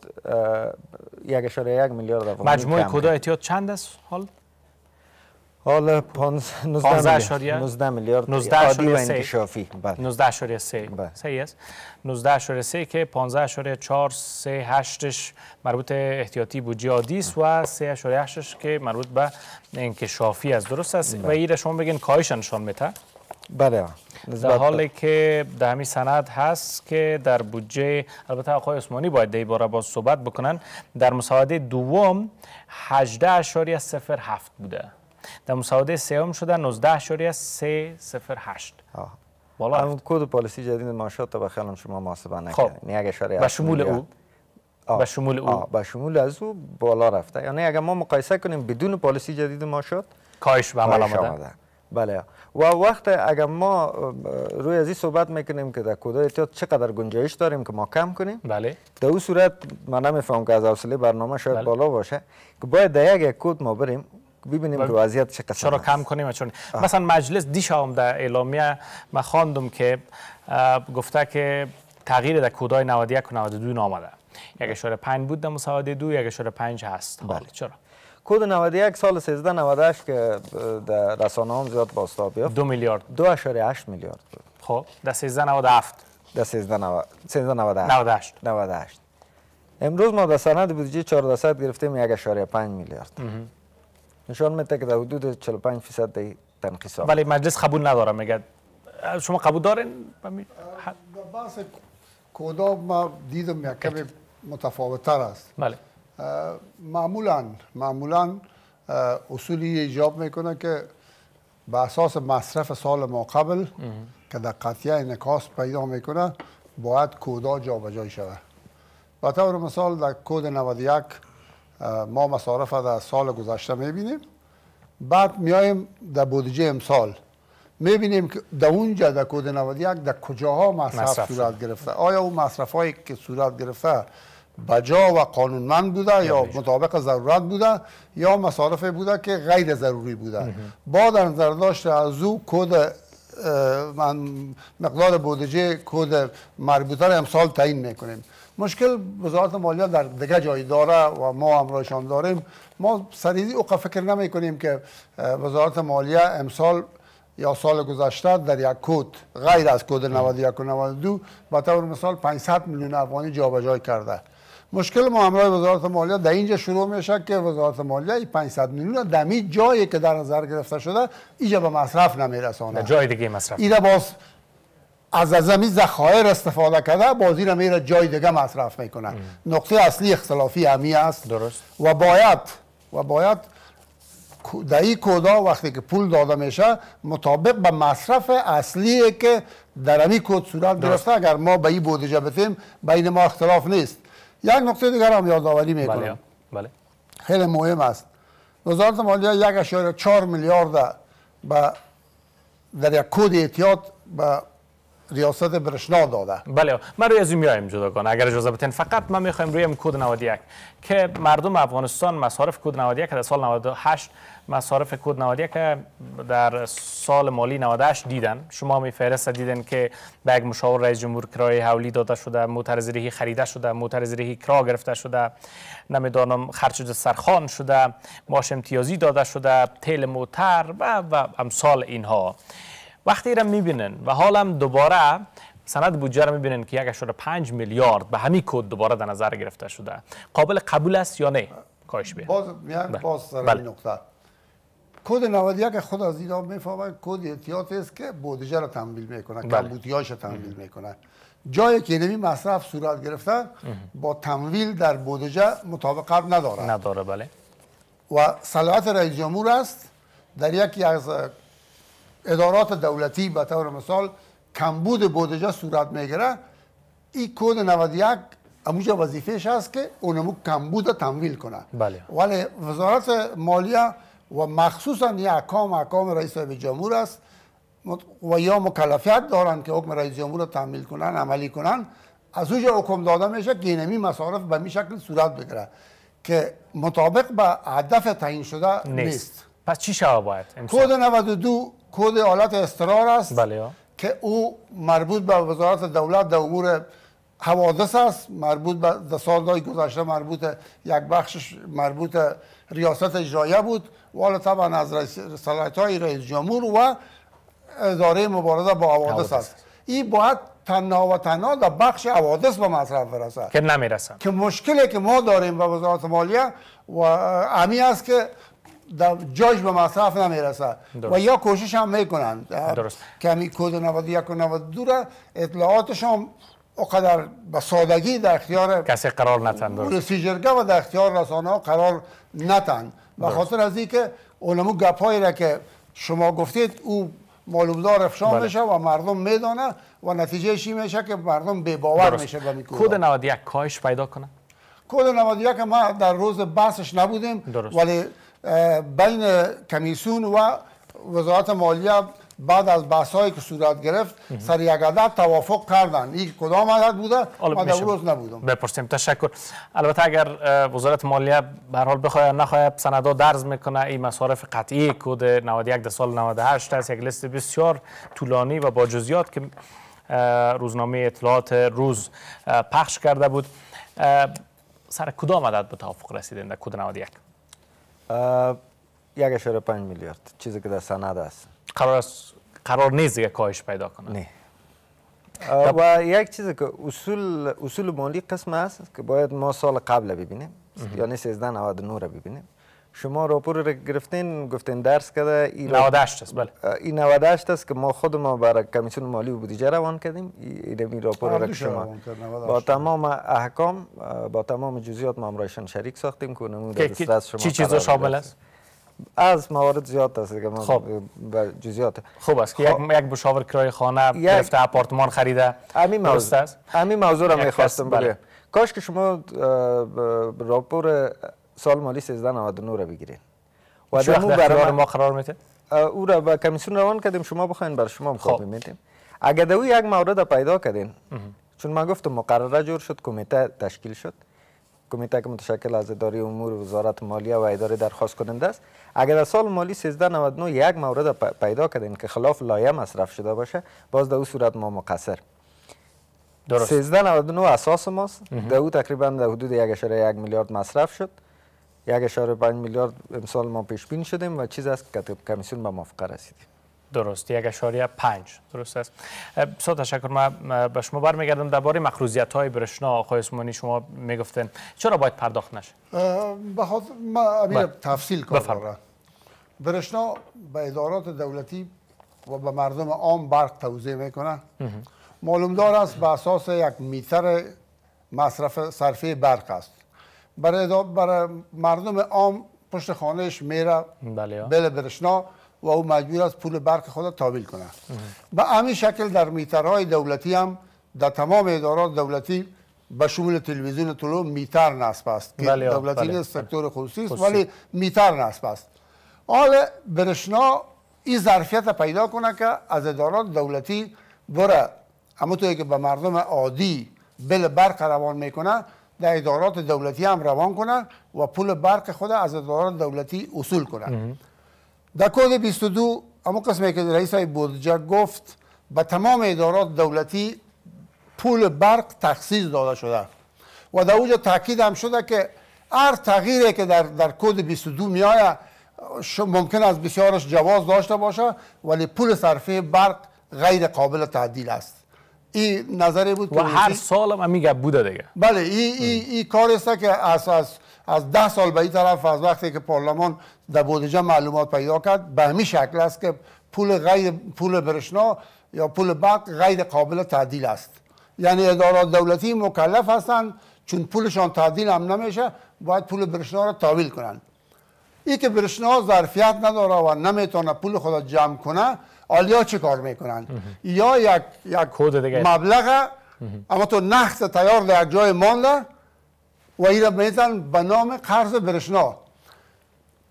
یک اشاره یک میلیارد مجموع کودا احتیاط چند است حال؟ حالا 19 میلیارد 19 عادی بله. بله. است که 15 ش مربوط احتیاطی بودجه عادی و 3 ش که مربوط به انکشافی است درست است بله. و این شما بگین کاهش نشان میده بله در که در همین سند هست که در بودجه البته آقای عثمانی باید در باره باز صحبت بکنن در مساعده دوم 18.07 بوده در مساعده سیوم شده 19 شوری 308 بالا هم کود پالیسی جدید شد تا بخیل شما محاسبه نکردین خب. به یعنی شمول او به شمول او به شمول از او بالا رفته یعنی اگر ما مقایسه کنیم بدون پالیسی جدید ما کاهش به عمل آمده. بله و وقت اگر ما روی از این صحبت میکنیم که در کودای اتیاد چقدر گنجایش داریم که ما کم کنیم بله در اون صورت من نمیفهم که از حوصله برنامه شاید بله. بالا باشه که باید در یک کود ما بریم ببینیم که وضعیت چه چرا کم کنیم چون مثلا مجلس دیشام در اعلامیه ما خواندم که گفته که تغییر در کودای 91 و 92 نامده یک اشاره پنج بود در مساعده دو یک اشاره پنج هست بله چرا کد 91 سال 13 98 که در رسانه هم زیاد باستا بیافت 2 میلیارد 2.8 میلیارد بود خب در 13 97 در 13 98 98 98 امروز ما در سند بودجه 1400 گرفتیم 1.5 میلیارد نشان میده که در حدود 45 فیصد ولی مجلس قبول نداره میگه شما قبول دارین بحث کودا ما دیدم یک کمی تر است بله معمولا معمولا اصولی ایجاب میکنه که به اساس مصرف سال ما قبل که در قطعه انکاس پیدا میکنه باید کودا جابجا شود به طور مثال در کود 91 ما مصارف در سال گذشته میبینیم بعد میایم در بودجه امسال میبینیم که در اونجا در کود 91 در کجاها مصرف, صورت گرفته آیا اون مصرف هایی که صورت گرفته بجا و قانونمند بوده یا مطابق ضرورت بوده یا مصارف بوده که غیر ضروری بوده با در نظر داشت از او کد مقدار بودجه کد مربوطه را امسال تعیین میکنیم مشکل وزارت مالیه در دیگه جای داره و ما هم داریم ما سریزی اوقع فکر نمی کنیم که وزارت مالیه امسال یا سال گذشته در یک کود غیر از کود 91 و 92 به طور مثال 500 میلیون افغانی جابجا کرده مشکل معامله وزارت مالیه در اینجا شروع میشه که وزارت مالیه 500 میلیون دمی جایی که در نظر گرفته شده اینجا به مصرف نمیرسانه جای دیگه مصرف ایده باز از از ذخایر استفاده کرده بازی را میره جای دیگه مصرف میکنه نقطه اصلی اختلافی همی است درست و باید و باید در این وقتی که پول داده میشه مطابق به مصرف اصلی که در امی کود صورت درست اگر ما به این بودجه بتیم بین ما اختلاف نیست یک نقطه دیگر هم یادآوری بله. میکنم بله. خیلی مهم است وزارت مالیه یک اشاره چهار میلیارد به در یک کود اعتیاد به ریاست برشنا داده بله ما روی از میایم جدا کن اگر اجازه بتین فقط ما میخوایم روی کد 91 که مردم افغانستان مصارف کد 91 در سال 98 مصارف کد 91 در سال مالی 98 دیدن شما می فهرست دیدن که به مشاور رئیس جمهور کرای حولی داده شده موتر زرهی خریده شده موتر زرهی کرا گرفته شده نمیدانم خرچ سرخان شده ماش امتیازی داده شده تیل موتر و, و امثال اینها وقتی را میبینن و حالا دوباره سند بودجه را میبینن که 1.5 میلیارد به همین کد دوباره در نظر گرفته شده قابل قبول است یا نه کاش بیان باز یک بله. باز سر این بله. نقطه کد 91 خود از اینا میفهمن کد احتیاط است که بودجه را تنبیل میکنه بله. کمبودیاش را تنبیل میکنه جایی که نمی مصرف صورت گرفته با تنبیل در بودجه مطابقت نداره نداره بله و صلاحیت رئیس جمهور است در یکی از ادارات دولتی به طور مثال کمبود بودجه صورت میگیره این کود 91 اموجا وظیفهش هست که اونمو کمبود تمویل کنه بله. ولی وزارت مالیه و مخصوصا یک اکام رئیس جمهور است و یا مکلفیت دارن که حکم رئیس جمهور را تحمیل کنن عملی کنن از اوج حکم داده میشه که اینمی مصارف به می شکل صورت بگیره که مطابق به هدف تعیین شده نیست. پس چی شود باید؟ کود 92 کد حالت استرار است بله. که او مربوط به وزارت دولت در امور حوادث است مربوط به در سالهای گذشته مربوط یک بخشش مربوط ریاست اجرایه بود و حالا طبعا از صلاحیت های رئیس جمهور و اداره مبارزه با حوادث است این باید تنها و تنها در بخش حوادث به مصرف برسد که نمیرسد که مشکلی که ما داریم به وزارت مالیه و امی است که جاش به مصرف نمیرسه و یا کوشش هم میکنن درست. کمی کود 91 و 92 را اطلاعاتش هم اقدر به سادگی در اختیار کسی قرار نتن و در اختیار رسانه ها قرار نتن و خاطر از اینکه علمو گپایی را که شما گفتید او معلومدار افشان بله. میشه و مردم میدانه و نتیجه شی میشه که مردم به باور میشه به کود 91 کاهش پیدا کنه کود 91 ما در روز بحثش نبودیم درست. ولی بین کمیسیون و وزارت مالیه بعد از بحث که صورت گرفت سر یک عدد توافق کردن این کدام عدد بوده ما در روز نبودم بپرسیم تشکر البته اگر وزارت مالیه به حال بخواد نخواهد سندها درز میکنه این مصارف قطعی کد 91 در سال 98 یک لیست بسیار طولانی و با جزئیات که روزنامه اطلاعات روز پخش کرده بود سر کدام عدد به توافق رسیدند در کد 91 یک اشاره پنج میلیارد چیزی که در سند است قرار, قرار نیست دیگه کاهش پیدا کنه نه و یک چیزی که اصول اصول مالی قسم است که باید ما سال قبل ببینیم یعنی 1399 را ببینیم شما راپور را گرفتین گفتین درس کده این 98 است بله این 98 است که ما خود ما برای کمیسیون مالی و بودجه روان کردیم این راپور را شما با تمام احکام با تمام جزئیات ما امرایشان شریک ساختیم که نمود دسترس شما چی چیزا شامل است از موارد زیاد است که خب جزئیات خوب است که خب. یک بشاور کرای خانه یک... اپارتمان آپارتمان خریده همین موضوع است همین موضوع را می‌خواستم بله کاش که شما راپور سال مالی 1399 را بگیرین و در برای ما قرار میده او را به کمیسیون روان کردیم شما بخواین بر شما مخابه خب. میمیدیم اگر دوی یک مورد پیدا کردین چون ما گفتم مقرره جور شد کمیته تشکیل شد کمیته که متشکل از اداره امور وزارت مالی و اداره درخواست کننده است اگر در سال مالی 1399 یک مورد پیدا کردین که خلاف لایه مصرف شده باشه باز در او صورت ما مقصر درست 1399 اساس ماست در او تقریبا در حدود 1.1 میلیارد مصرف شد یک اشاره پنج میلیارد امسال ما پیش بین شدیم و چیز است که کمیسیون به موافقه رسیدیم درست یک پنج درست است سو تشکر ما به شما برمیگردم باری مخروضیت های برشنا آقای اسمانی شما میگفتن چرا باید پرداخت نشه به خاطر ما بله. تفصیل کنم برشنا به ادارات دولتی و به مردم عام برق توزیع میکنه معلومدار است به اساس یک میتر مصرف صرفه برق است برای, برای مردم عام پشت خانهش میره بله. بل برشنا و او مجبور است پول برق خود تابیل کنه به همین شکل در میترهای دولتی هم در تمام ادارات دولتی به شمول تلویزیون طلوع میتر نصب است که بله، دولتی بله. نیست سکتور خصوصی است ولی میتر نصب است حال برشنا این ظرفیت پیدا کنه که از ادارات دولتی بره توی که به مردم عادی بل برق روان میکنه در ادارات دولتی هم روان کنن و پول برق خود از ادارات دولتی اصول کنن در کود 22 اما قسمی که رئیس های بودجه گفت به تمام ادارات دولتی پول برق تخصیص داده شده و در اوجا تاکید هم شده که هر تغییری که در, در کود 22 می آید ممکن است بسیارش جواز داشته باشه ولی پول صرفه برق غیر قابل تعدیل است نظری بود و هر سال هم میگه بوده دیگه بله این کار است که از از از ده سال به این طرف از وقتی که پارلمان در بودجه معلومات پیدا کرد به همین شکل است که پول غیر پول برشنا یا پول بق غیر قابل تعدیل است یعنی ادارات دولتی مکلف هستند چون پولشان تعدیل هم نمیشه باید پول برشنا را تعویل کنند این که برشنا ظرفیت نداره و نمیتونه پول را جمع کنه آلیا چه کار میکنن یا یک یک مبلغ اما تو نقص تیار در جای مانده و اینا میتن به نام قرض برشنا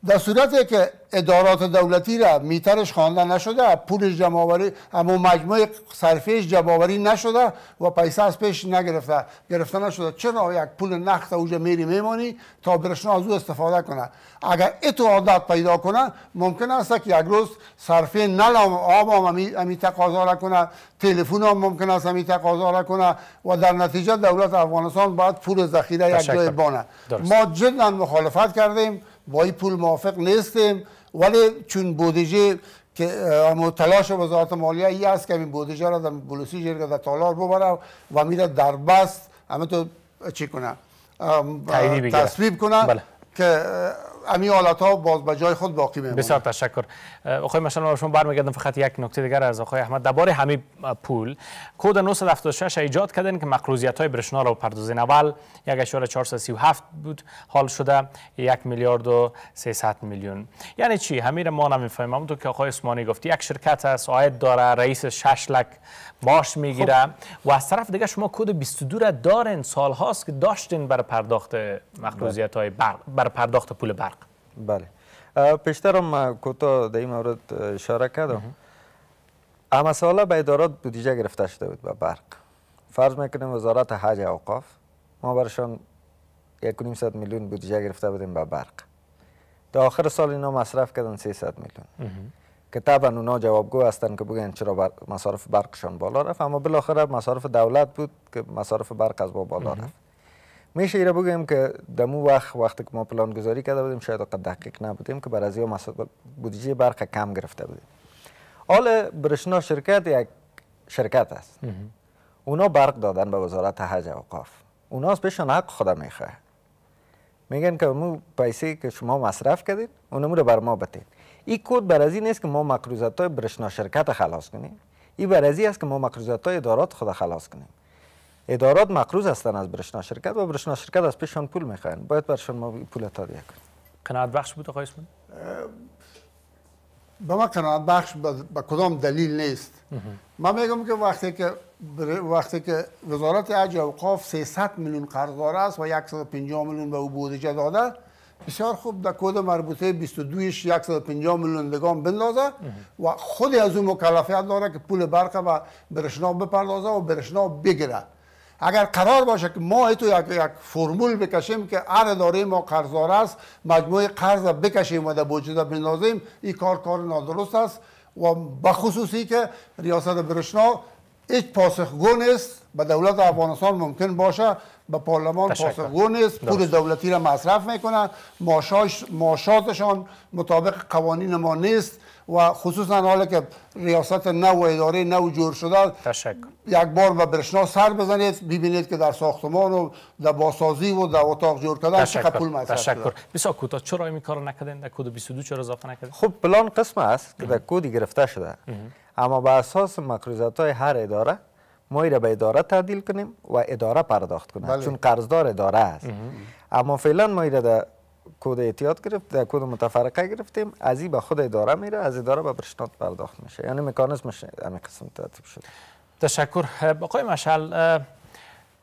در صورتی که ادارات دولتی را میترش خوانده نشده پولش جمعآوری اما مجموع صرفیش جمعآوری نشده و پیسه از پیش نگرفته گرفته نشده چرا یک پول نقد اوجا میری میمانی تا برشنا از او استفاده کنه اگر اتو عادت پیدا کنه ممکن است که یک روز صرفی نل آب هم تقاضا را کنه تلفن هم ممکن است همی تقاضا را کنه و در نتیجه دولت افغانستان باید پول ذخیره یک جای بانه ما جدا مخالفت کردیم با این پول موافق نیستیم ولی چون بودجه که اما تلاش وزارت مالیه ای است که این بودجه را در بلوسی جرگه در تالار ببره و میره در بست همه تو چی کنه تصویب کنه بله. که امی آلت ها باز به جای خود باقی میمونه بسیار تشکر آقای مشان شما برمیگردم فقط یک نکته دیگر از آقای احمد درباره همین پول کد 976 ایجاد کردن که مقروضیت های برشنا را پردازین اول 1.437 بود حال شده 1 میلیارد و 300 میلیون یعنی چی همین ما نمیفهمیم تو که آقای عثمانی گفت یک شرکت است عاید داره رئیس 6 لک باش میگیره خب. و از طرف دیگه شما کد 22 را دارن سال هاست که داشتین برای پرداخت مقروضیت های بر, بر پرداخت پول برق بله پیشترم کوتا در این مورد اشاره کردم اما ساله به ادارات بودیجه گرفته شده بود به برق فرض میکنیم وزارت حج اوقاف ما برشان یک نیم میلیون بودیجه گرفته بودیم به برق تا آخر سال اینا مصرف کردن 300 میلیون که طبعا اونا جوابگو هستن که بگن چرا بر... مصارف برقشان بالا رفت اما بالاخره مصارف دولت بود که مصارف برق از با بالا رفت میشه ایره بگویم که دمو وقت وقتی که ما پلان گذاری کرده بودیم شاید قد دقیق نبودیم که بر از بودجه برق کم گرفته بودیم حال برشنا شرکت یک شرکت است اونا برق دادن به وزارت حج قاف اونا از بهشان حق خدا میخواه میگن که مو پیسه که شما مصرف کردین مو رو بر ما بتین این کود برازی نیست که ما مقروضت های برشنا شرکت خلاص کنیم این برازی است که ما مقروضت های دارات خدا خلاص کنیم ادارات مقروض هستند از برشنا شرکت و برشنا شرکت از پیشان پول میخواین باید برشان ما پول تادیه کنیم قناعت بخش بود آقای اسمان؟ به ما قناعت بخش به کدام دلیل نیست من میگم که وقتی که وقتی که وزارت حج اوقاف 300 میلیون داره است و 150 میلیون به او بودجه داده بسیار خوب در کد مربوطه 22 ش 150 میلیون دگان بندازه و خود از اون مکلفیت داره که پول برقه و برشنا بپردازه و برشنا بگیره اگر قرار باشه که ما تو یک, یک فرمول بکشیم که هر اداره ما قرضدار است مجموع قرض بکشیم و در بودجه بنازیم این کار کار نادرست است و بخصوصی که ریاست برشنا هیچ پاسخگو نیست به دولت افغانستان ممکن باشه به پارلمان پاسخگو نیست پول دولتی را مصرف ماشاش ماشاتشان مطابق قوانین ما نیست و خصوصا حالا که ریاست نو و اداره نو جور شده تشکر یک بار به برشنا سر بزنید ببینید که در ساختمان و در باسازی و در اتاق جور کردن چقدر پول مصرف تشکر بسیار کوتاه چرا این کارو نکردین در کد 22 چرا اضافه نکردین خب پلان قسم است که در کد گرفته شده اما به اساس مقروضات های هر اداره ما را به اداره تعدیل کنیم و اداره پرداخت کنیم بله. چون قرضدار اداره است اما فعلا ما را در کود اعتیاد گرفت در کود متفرقه گرفتیم از این به خود اداره میره از اداره به برشنات پرداخت میشه یعنی مکانیزمش همین قسم ترتیب شده تشکر آقای مشعل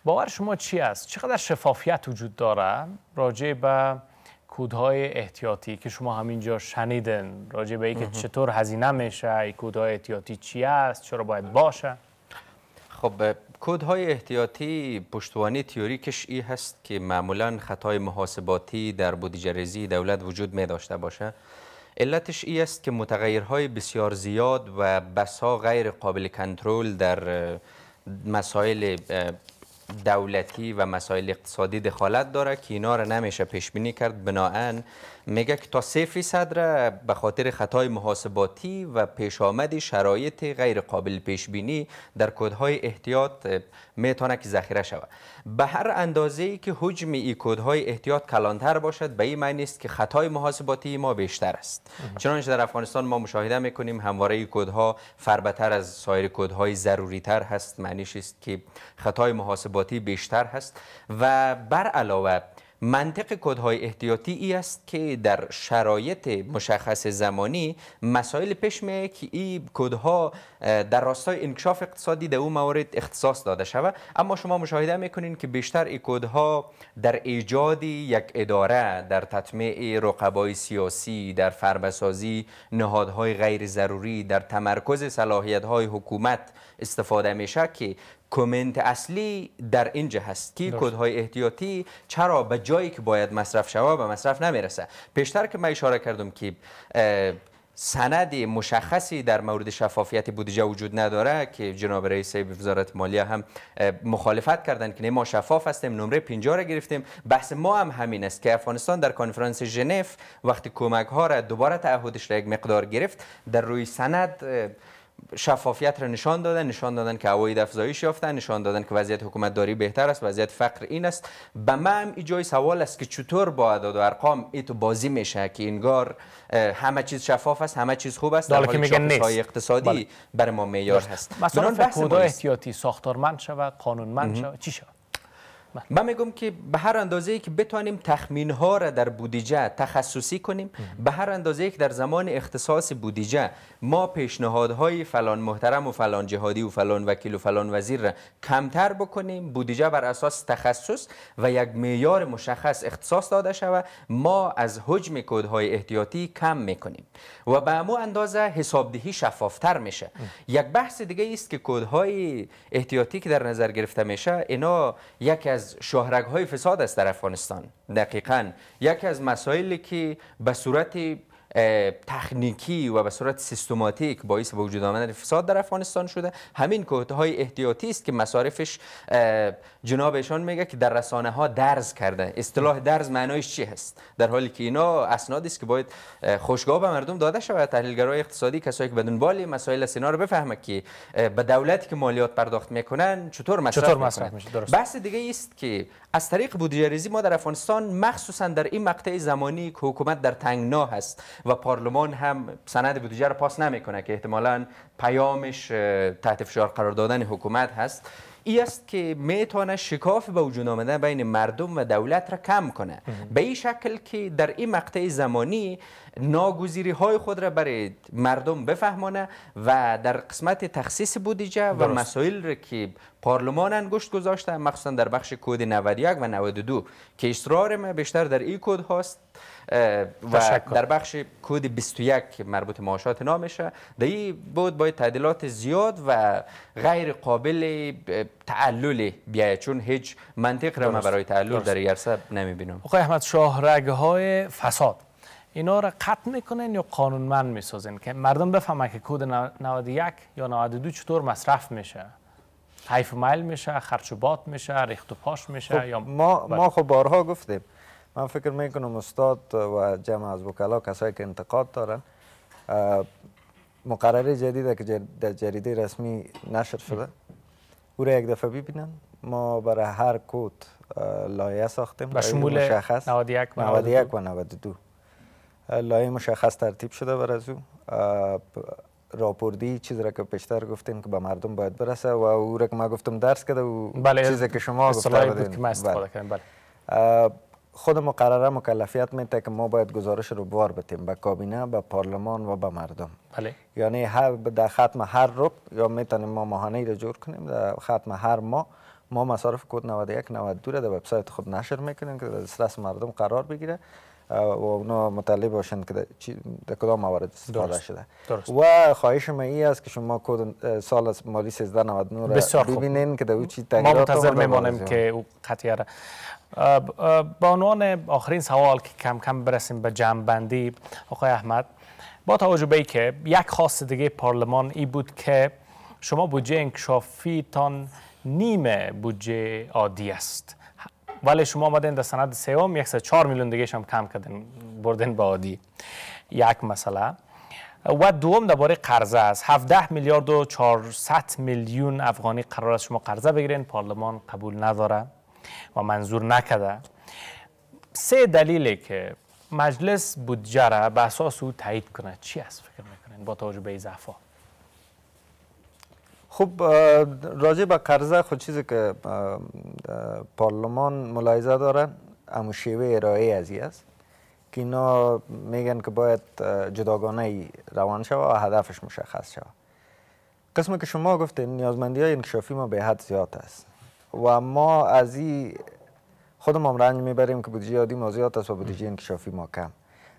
باور شما چی است چقدر شفافیت وجود داره راجع به کودهای احتیاطی که شما همینجا شنیدن راجع به اینکه چطور هزینه میشه این کودهای احتیاطی چی است چرا باید باشه خب کودهای احتیاطی پشتوانی تیوریکش ای هست که معمولا خطای محاسباتی در بودجه دولت وجود می داشته باشه علتش ای است که متغیرهای بسیار زیاد و بسا غیر قابل کنترل در مسائل دولتی و مسائل اقتصادی دخالت داره که اینا را نمیشه پیش بینی کرد بناهن میگه که تا سه فیصد را به خاطر خطای محاسباتی و پیش آمد شرایط غیر قابل پیش بینی در کودهای احتیاط میتونه که ذخیره شود به هر اندازه ای که حجم ای کودهای احتیاط کلانتر باشد به این معنی است که خطای محاسباتی ما بیشتر است چنانچه در افغانستان ما مشاهده میکنیم همواره کودها فربتر از سایر کودهای ضروری تر هست معنیش است که خطای محاسباتی بیشتر هست و بر علاوه منطق کدهای احتیاطی ای است که در شرایط مشخص زمانی مسائل پشمه که این کدها در راستای انکشاف اقتصادی در او موارد اختصاص داده شود اما شما مشاهده میکنین که بیشتر این کدها در ایجاد یک اداره در تطمیع رقبای سیاسی در فربسازی، نهادهای غیر ضروری در تمرکز صلاحیت های حکومت استفاده شود که کومنت اصلی در اینجا هست که کودهای احتیاطی چرا به جایی که باید مصرف شوه به مصرف نمیرسه پیشتر که من اشاره کردم که سند مشخصی در مورد شفافیت بودجه وجود نداره که جناب رئیس وزارت مالیه هم مخالفت کردند که نه ما شفاف هستیم نمره 50 را گرفتیم بحث ما هم همین است که افغانستان در کنفرانس ژنو وقتی کمک ها را دوباره تعهدش را یک مقدار گرفت در روی سند شفافیت را نشان دادن نشان دادن که عواید افزایش یافتن نشان دادن که وضعیت حکومت داری بهتر است وضعیت فقر این است به من جای سوال است که چطور با اعداد و ارقام ایتو بازی میشه که انگار همه چیز شفاف است همه چیز خوب است در حالی که های اقتصادی بله. بر ما معیار هست مثلا کد احتیاطی ساختارمند شود قانونمند شود چی شود بله. من میگم که به هر اندازه ای که بتوانیم تخمین ها را در بودجه تخصصی کنیم به هر اندازه ای که در زمان اختصاص بودجه ما پیشنهادهای فلان محترم و فلان جهادی و فلان وکیل و فلان وزیر را کمتر بکنیم بودجه بر اساس تخصص و یک معیار مشخص اختصاص داده شود ما از حجم کودهای احتیاطی کم میکنیم و به امو اندازه حسابدهی شفافتر میشه یک بحث دیگه است که کودهای احتیاطی که در نظر گرفته میشه اینا یکی از از های فساد است در افغانستان دقیقا یکی از مسائلی که به صورت تکنیکی و به صورت سیستماتیک باعث به وجود آمدن فساد در افغانستان شده همین کوته های احتیاطی است که مصارفش جناب ایشان میگه که در رسانه ها درز کرده اصطلاح درز معنایش چی هست در حالی که اینا اسنادی است که باید خوشگاه به مردم داده شود تحلیلگرای اقتصادی کسایی که بدون بالی مسائل سینا رو بفهمه که به دولتی که مالیات پرداخت میکنن چطور مصرف, چطور مصرف میشه بحث دیگه است که از طریق بودجه ما در افغانستان مخصوصا در این مقطع زمانی که حکومت در تنگنا هست و پارلمان هم سند بودجه را پاس نمیکنه که احتمالا پیامش تحت فشار قرار دادن حکومت هست ای است که میتونه شکاف به وجود آمدن بین مردم و دولت را کم کنه به این شکل که در این مقطع زمانی ناگوزیری های خود را برای مردم بفهمانه و در قسمت تخصیص بودجه و مسائل را که پارلمان انگشت گذاشته مخصوصا در بخش کد 91 و 92 که اصرار ما بیشتر در این کد هاست و تشکر. در بخش کد 21 که مربوط معاشات نامشه در این بود باید تعدیلات زیاد و غیر قابل تعلل بیاید چون هیچ منطق را من برای تعلل در یرسه نمی بینم آقای احمد شاه های فساد اینا را قطع میکنن یا قانونمند میسازن که مردم بفهمن که کد 91 یا 92 چطور مصرف میشه حیف مایل میشه خرچ میشه ریخت و پاش میشه خب، یا ما بله. ما خب بارها گفتیم من فکر میکنم استاد و جمع از وکلا کسایی که انتقاد دارن مقرره جدید که در جریده رسمی نشر شده او را یک دفعه ببینن ما برای هر کود لایه ساختیم و شمول مشخص 91 و 92 لایه مشخص ترتیب شده برای از او راپوردی چیزی را که پیشتر گفتین که به مردم باید برسه و او را که ما گفتم درس کرده و بله چیزی که شما گفته بود که ما استفاده بله, بله. مکلفیت میده که ما باید گزارش رو بار بتیم به کابینه به پارلمان و به مردم بله یعنی در ختم هر رب یا میتونیم ما ماهانه رو جور کنیم در ختم هر ماه ما مصارف کود 91 92 را در وبسایت خود نشر میکنیم که در دسترس مردم قرار بگیره و اونا مطالعه باشند که در کدام موارد استفاده شده و خواهش ما ای است که شما کد سال از مالی 1399 را ببینین که در چی چی ما منتظر میمانیم که او قطعه را با عنوان آخرین سوال که کم کم برسیم به بندی آقای احمد با توجه به که یک خاص دیگه پارلمان ای بود که شما بودجه انکشافی تان نیم بودجه عادی است ولی شما آمدین در سند سوم 104 میلیون دیگه هم کم کردین بردین به عادی یک مسئله و دوم درباره قرضه است 17 میلیارد و 400 میلیون افغانی قرار است شما قرضه بگیرین پارلمان قبول نداره و منظور نکده سه دلیلی که مجلس بودجه را به اساس او تایید کنه چی است فکر میکنین با توجه به ضعف‌ها خب راجع به قرضه خود چیزی که پارلمان ملاحظه داره امو شیوه ارائه ازی است که اینا میگن که باید جداگانه روان شود و هدفش مشخص شود قسم که شما گفتین نیازمندی های انکشافی ما به حد زیاد است و ما از این خودم هم رنج میبریم که بودجه عادی ما زیاد است و بودجه انکشافی ما کم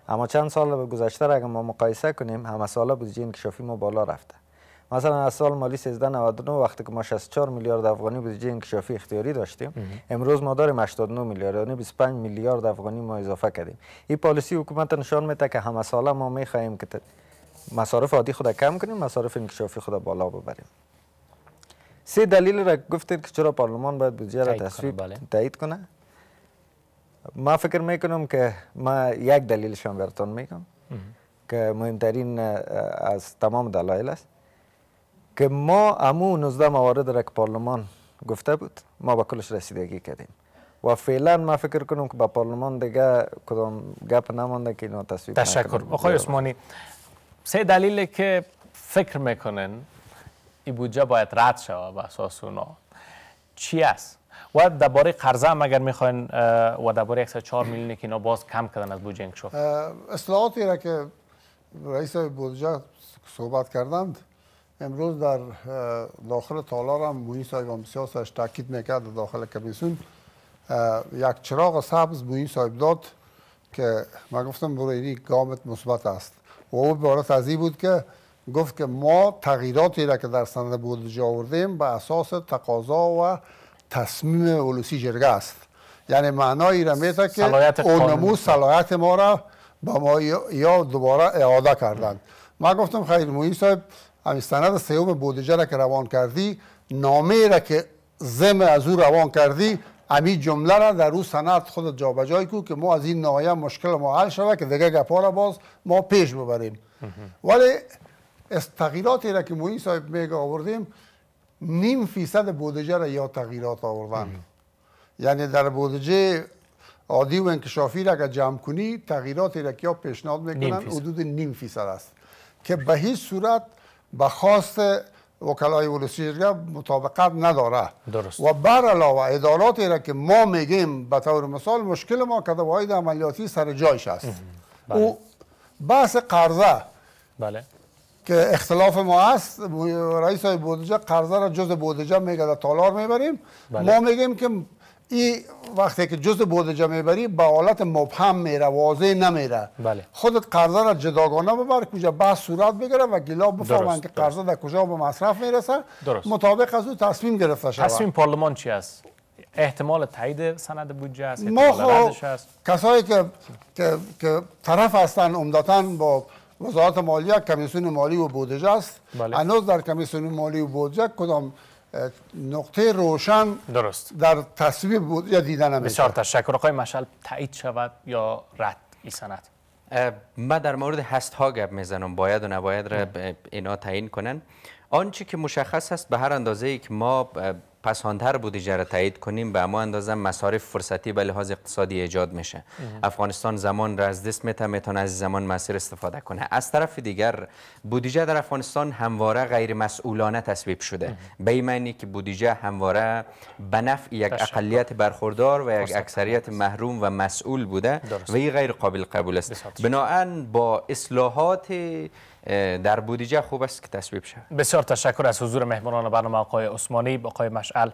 اما چند سال به گذشته اگر ما مقایسه کنیم همه سال بودجه انکشافی ما بالا رفته مثلا از سال مالی 1399 وقتی که ما 64 میلیارد افغانی بودجه انکشافی اختیاری داشتیم امروز ما داریم 89 میلیارد یعنی 25 میلیارد افغانی ما اضافه کردیم این پالیسی حکومت نشان میده که همه ساله ما میخواهیم که مصارف عادی خود کم کنیم مصارف انکشافی خود بالا ببریم سه دلیل را گفتید که چرا پارلمان باید بودجه را تصویب بله. تایید کنه ما فکر میکنم که ما یک دلیلشان برتون میگم که مهمترین از تمام دلایل است که ما امو 19 موارد را که پارلمان گفته بود ما با کلش رسیدگی کردیم و فعلا ما فکر کنم که با پارلمان دیگه کدام گپ نمانده که اینا تصویب تشکر آقای عثمانی سه دلیل که فکر میکنن این بودجه باید رد شود به اساس اونا چی است و درباره قرضه هم اگر میخواین و درباره 104 میلیونی که اینا باز کم کردن از بودجه شد اصلاحاتی را که رئیس بودجه صحبت کردند امروز در داخل تالار هم موین صاحب سیاسش تاکید میکرد در داخل کمیسون یک چراغ سبز موین صاحب داد که ما گفتم برو این گامت مثبت است و او عبارت از این بود که گفت که ما تغییراتی را که در سند جا آوردیم به اساس تقاضا و تصمیم اولوسی جرگه است یعنی معنای را میده که اونمو صلاحیت ما را با ما یا دوباره اعاده کردند ما گفتم خیر موین صاحب همین سند سیوم بودجه را که روان کردی نامه را که زم از او روان کردی امی جمله را در او سند خودت جای کو که ما از این نهایه مشکل ما حل شده که دیگه گپا را باز ما پیش ببریم ولی تغییراتی را که موین صاحب میگه آوردیم نیم فیصد بودجه را یا تغییرات آوردن یعنی در بودجه عادی و انکشافی را که جمع کنی تغییراتی را که یا پیشنهاد میکنن حدود نیم فیصد است که به هیچ صورت با خواست وکلای ولسیجگه مطابقت نداره درست. و بر علاوه اداراتی را که ما میگیم به طور مثال مشکل ما که واحد عملیاتی سر جایش است بله. او بحث قرضه بله که اختلاف ما است رئیس های بودجه قرضه را جز بودجه میگه در تالار میبریم بله. ما میگیم که این وقتی که جز بوده جمعی بری به حالت مبهم میره واضح نمیره بله. خودت قرضه را جداگانه ببر کجا بحث صورت بگیره و گلا بفهمن که قرضه در کجا به مصرف میرسه درست. مطابق از او تصمیم گرفته شود تصمیم پارلمان چی است احتمال تایید سند بودجه است ما خو... خب کسایی که... که طرف هستن عمدتا با وزارت مالیه کمیسیون مالی و بودجه است بله. در کمیسیون مالی و بودجه کدام نقطه روشن درست در تصویب بود یا دیدن بسیار تشکر آقای مشعل تایید شود یا رد این سند من در مورد هست ها گپ میزنم باید و نباید را اینا تعیین کنن آنچه که مشخص است به هر اندازه ای که ما پسانتر بودجه را تایید کنیم به اما اندازه مصارف فرصتی به لحاظ اقتصادی ایجاد میشه افغانستان زمان را از دست میتونه از زمان مسیر استفاده کنه از طرف دیگر بودجه در افغانستان همواره غیر مسئولانه تصویب شده به معنی که بودجه همواره به نفع یک اقلیت برخوردار و یک اکثریت محروم و مسئول بوده و این غیر قابل قبول است بنابراین با اصلاحات در بودجه خوب است که تصویب شود بسیار تشکر از حضور مهمانان برنامه آقای عثمانی آقای مشعل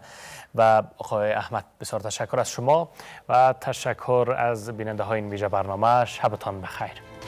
و آقای احمد بسیار تشکر از شما و تشکر از بیننده های این ویژه برنامه شبتان بخیر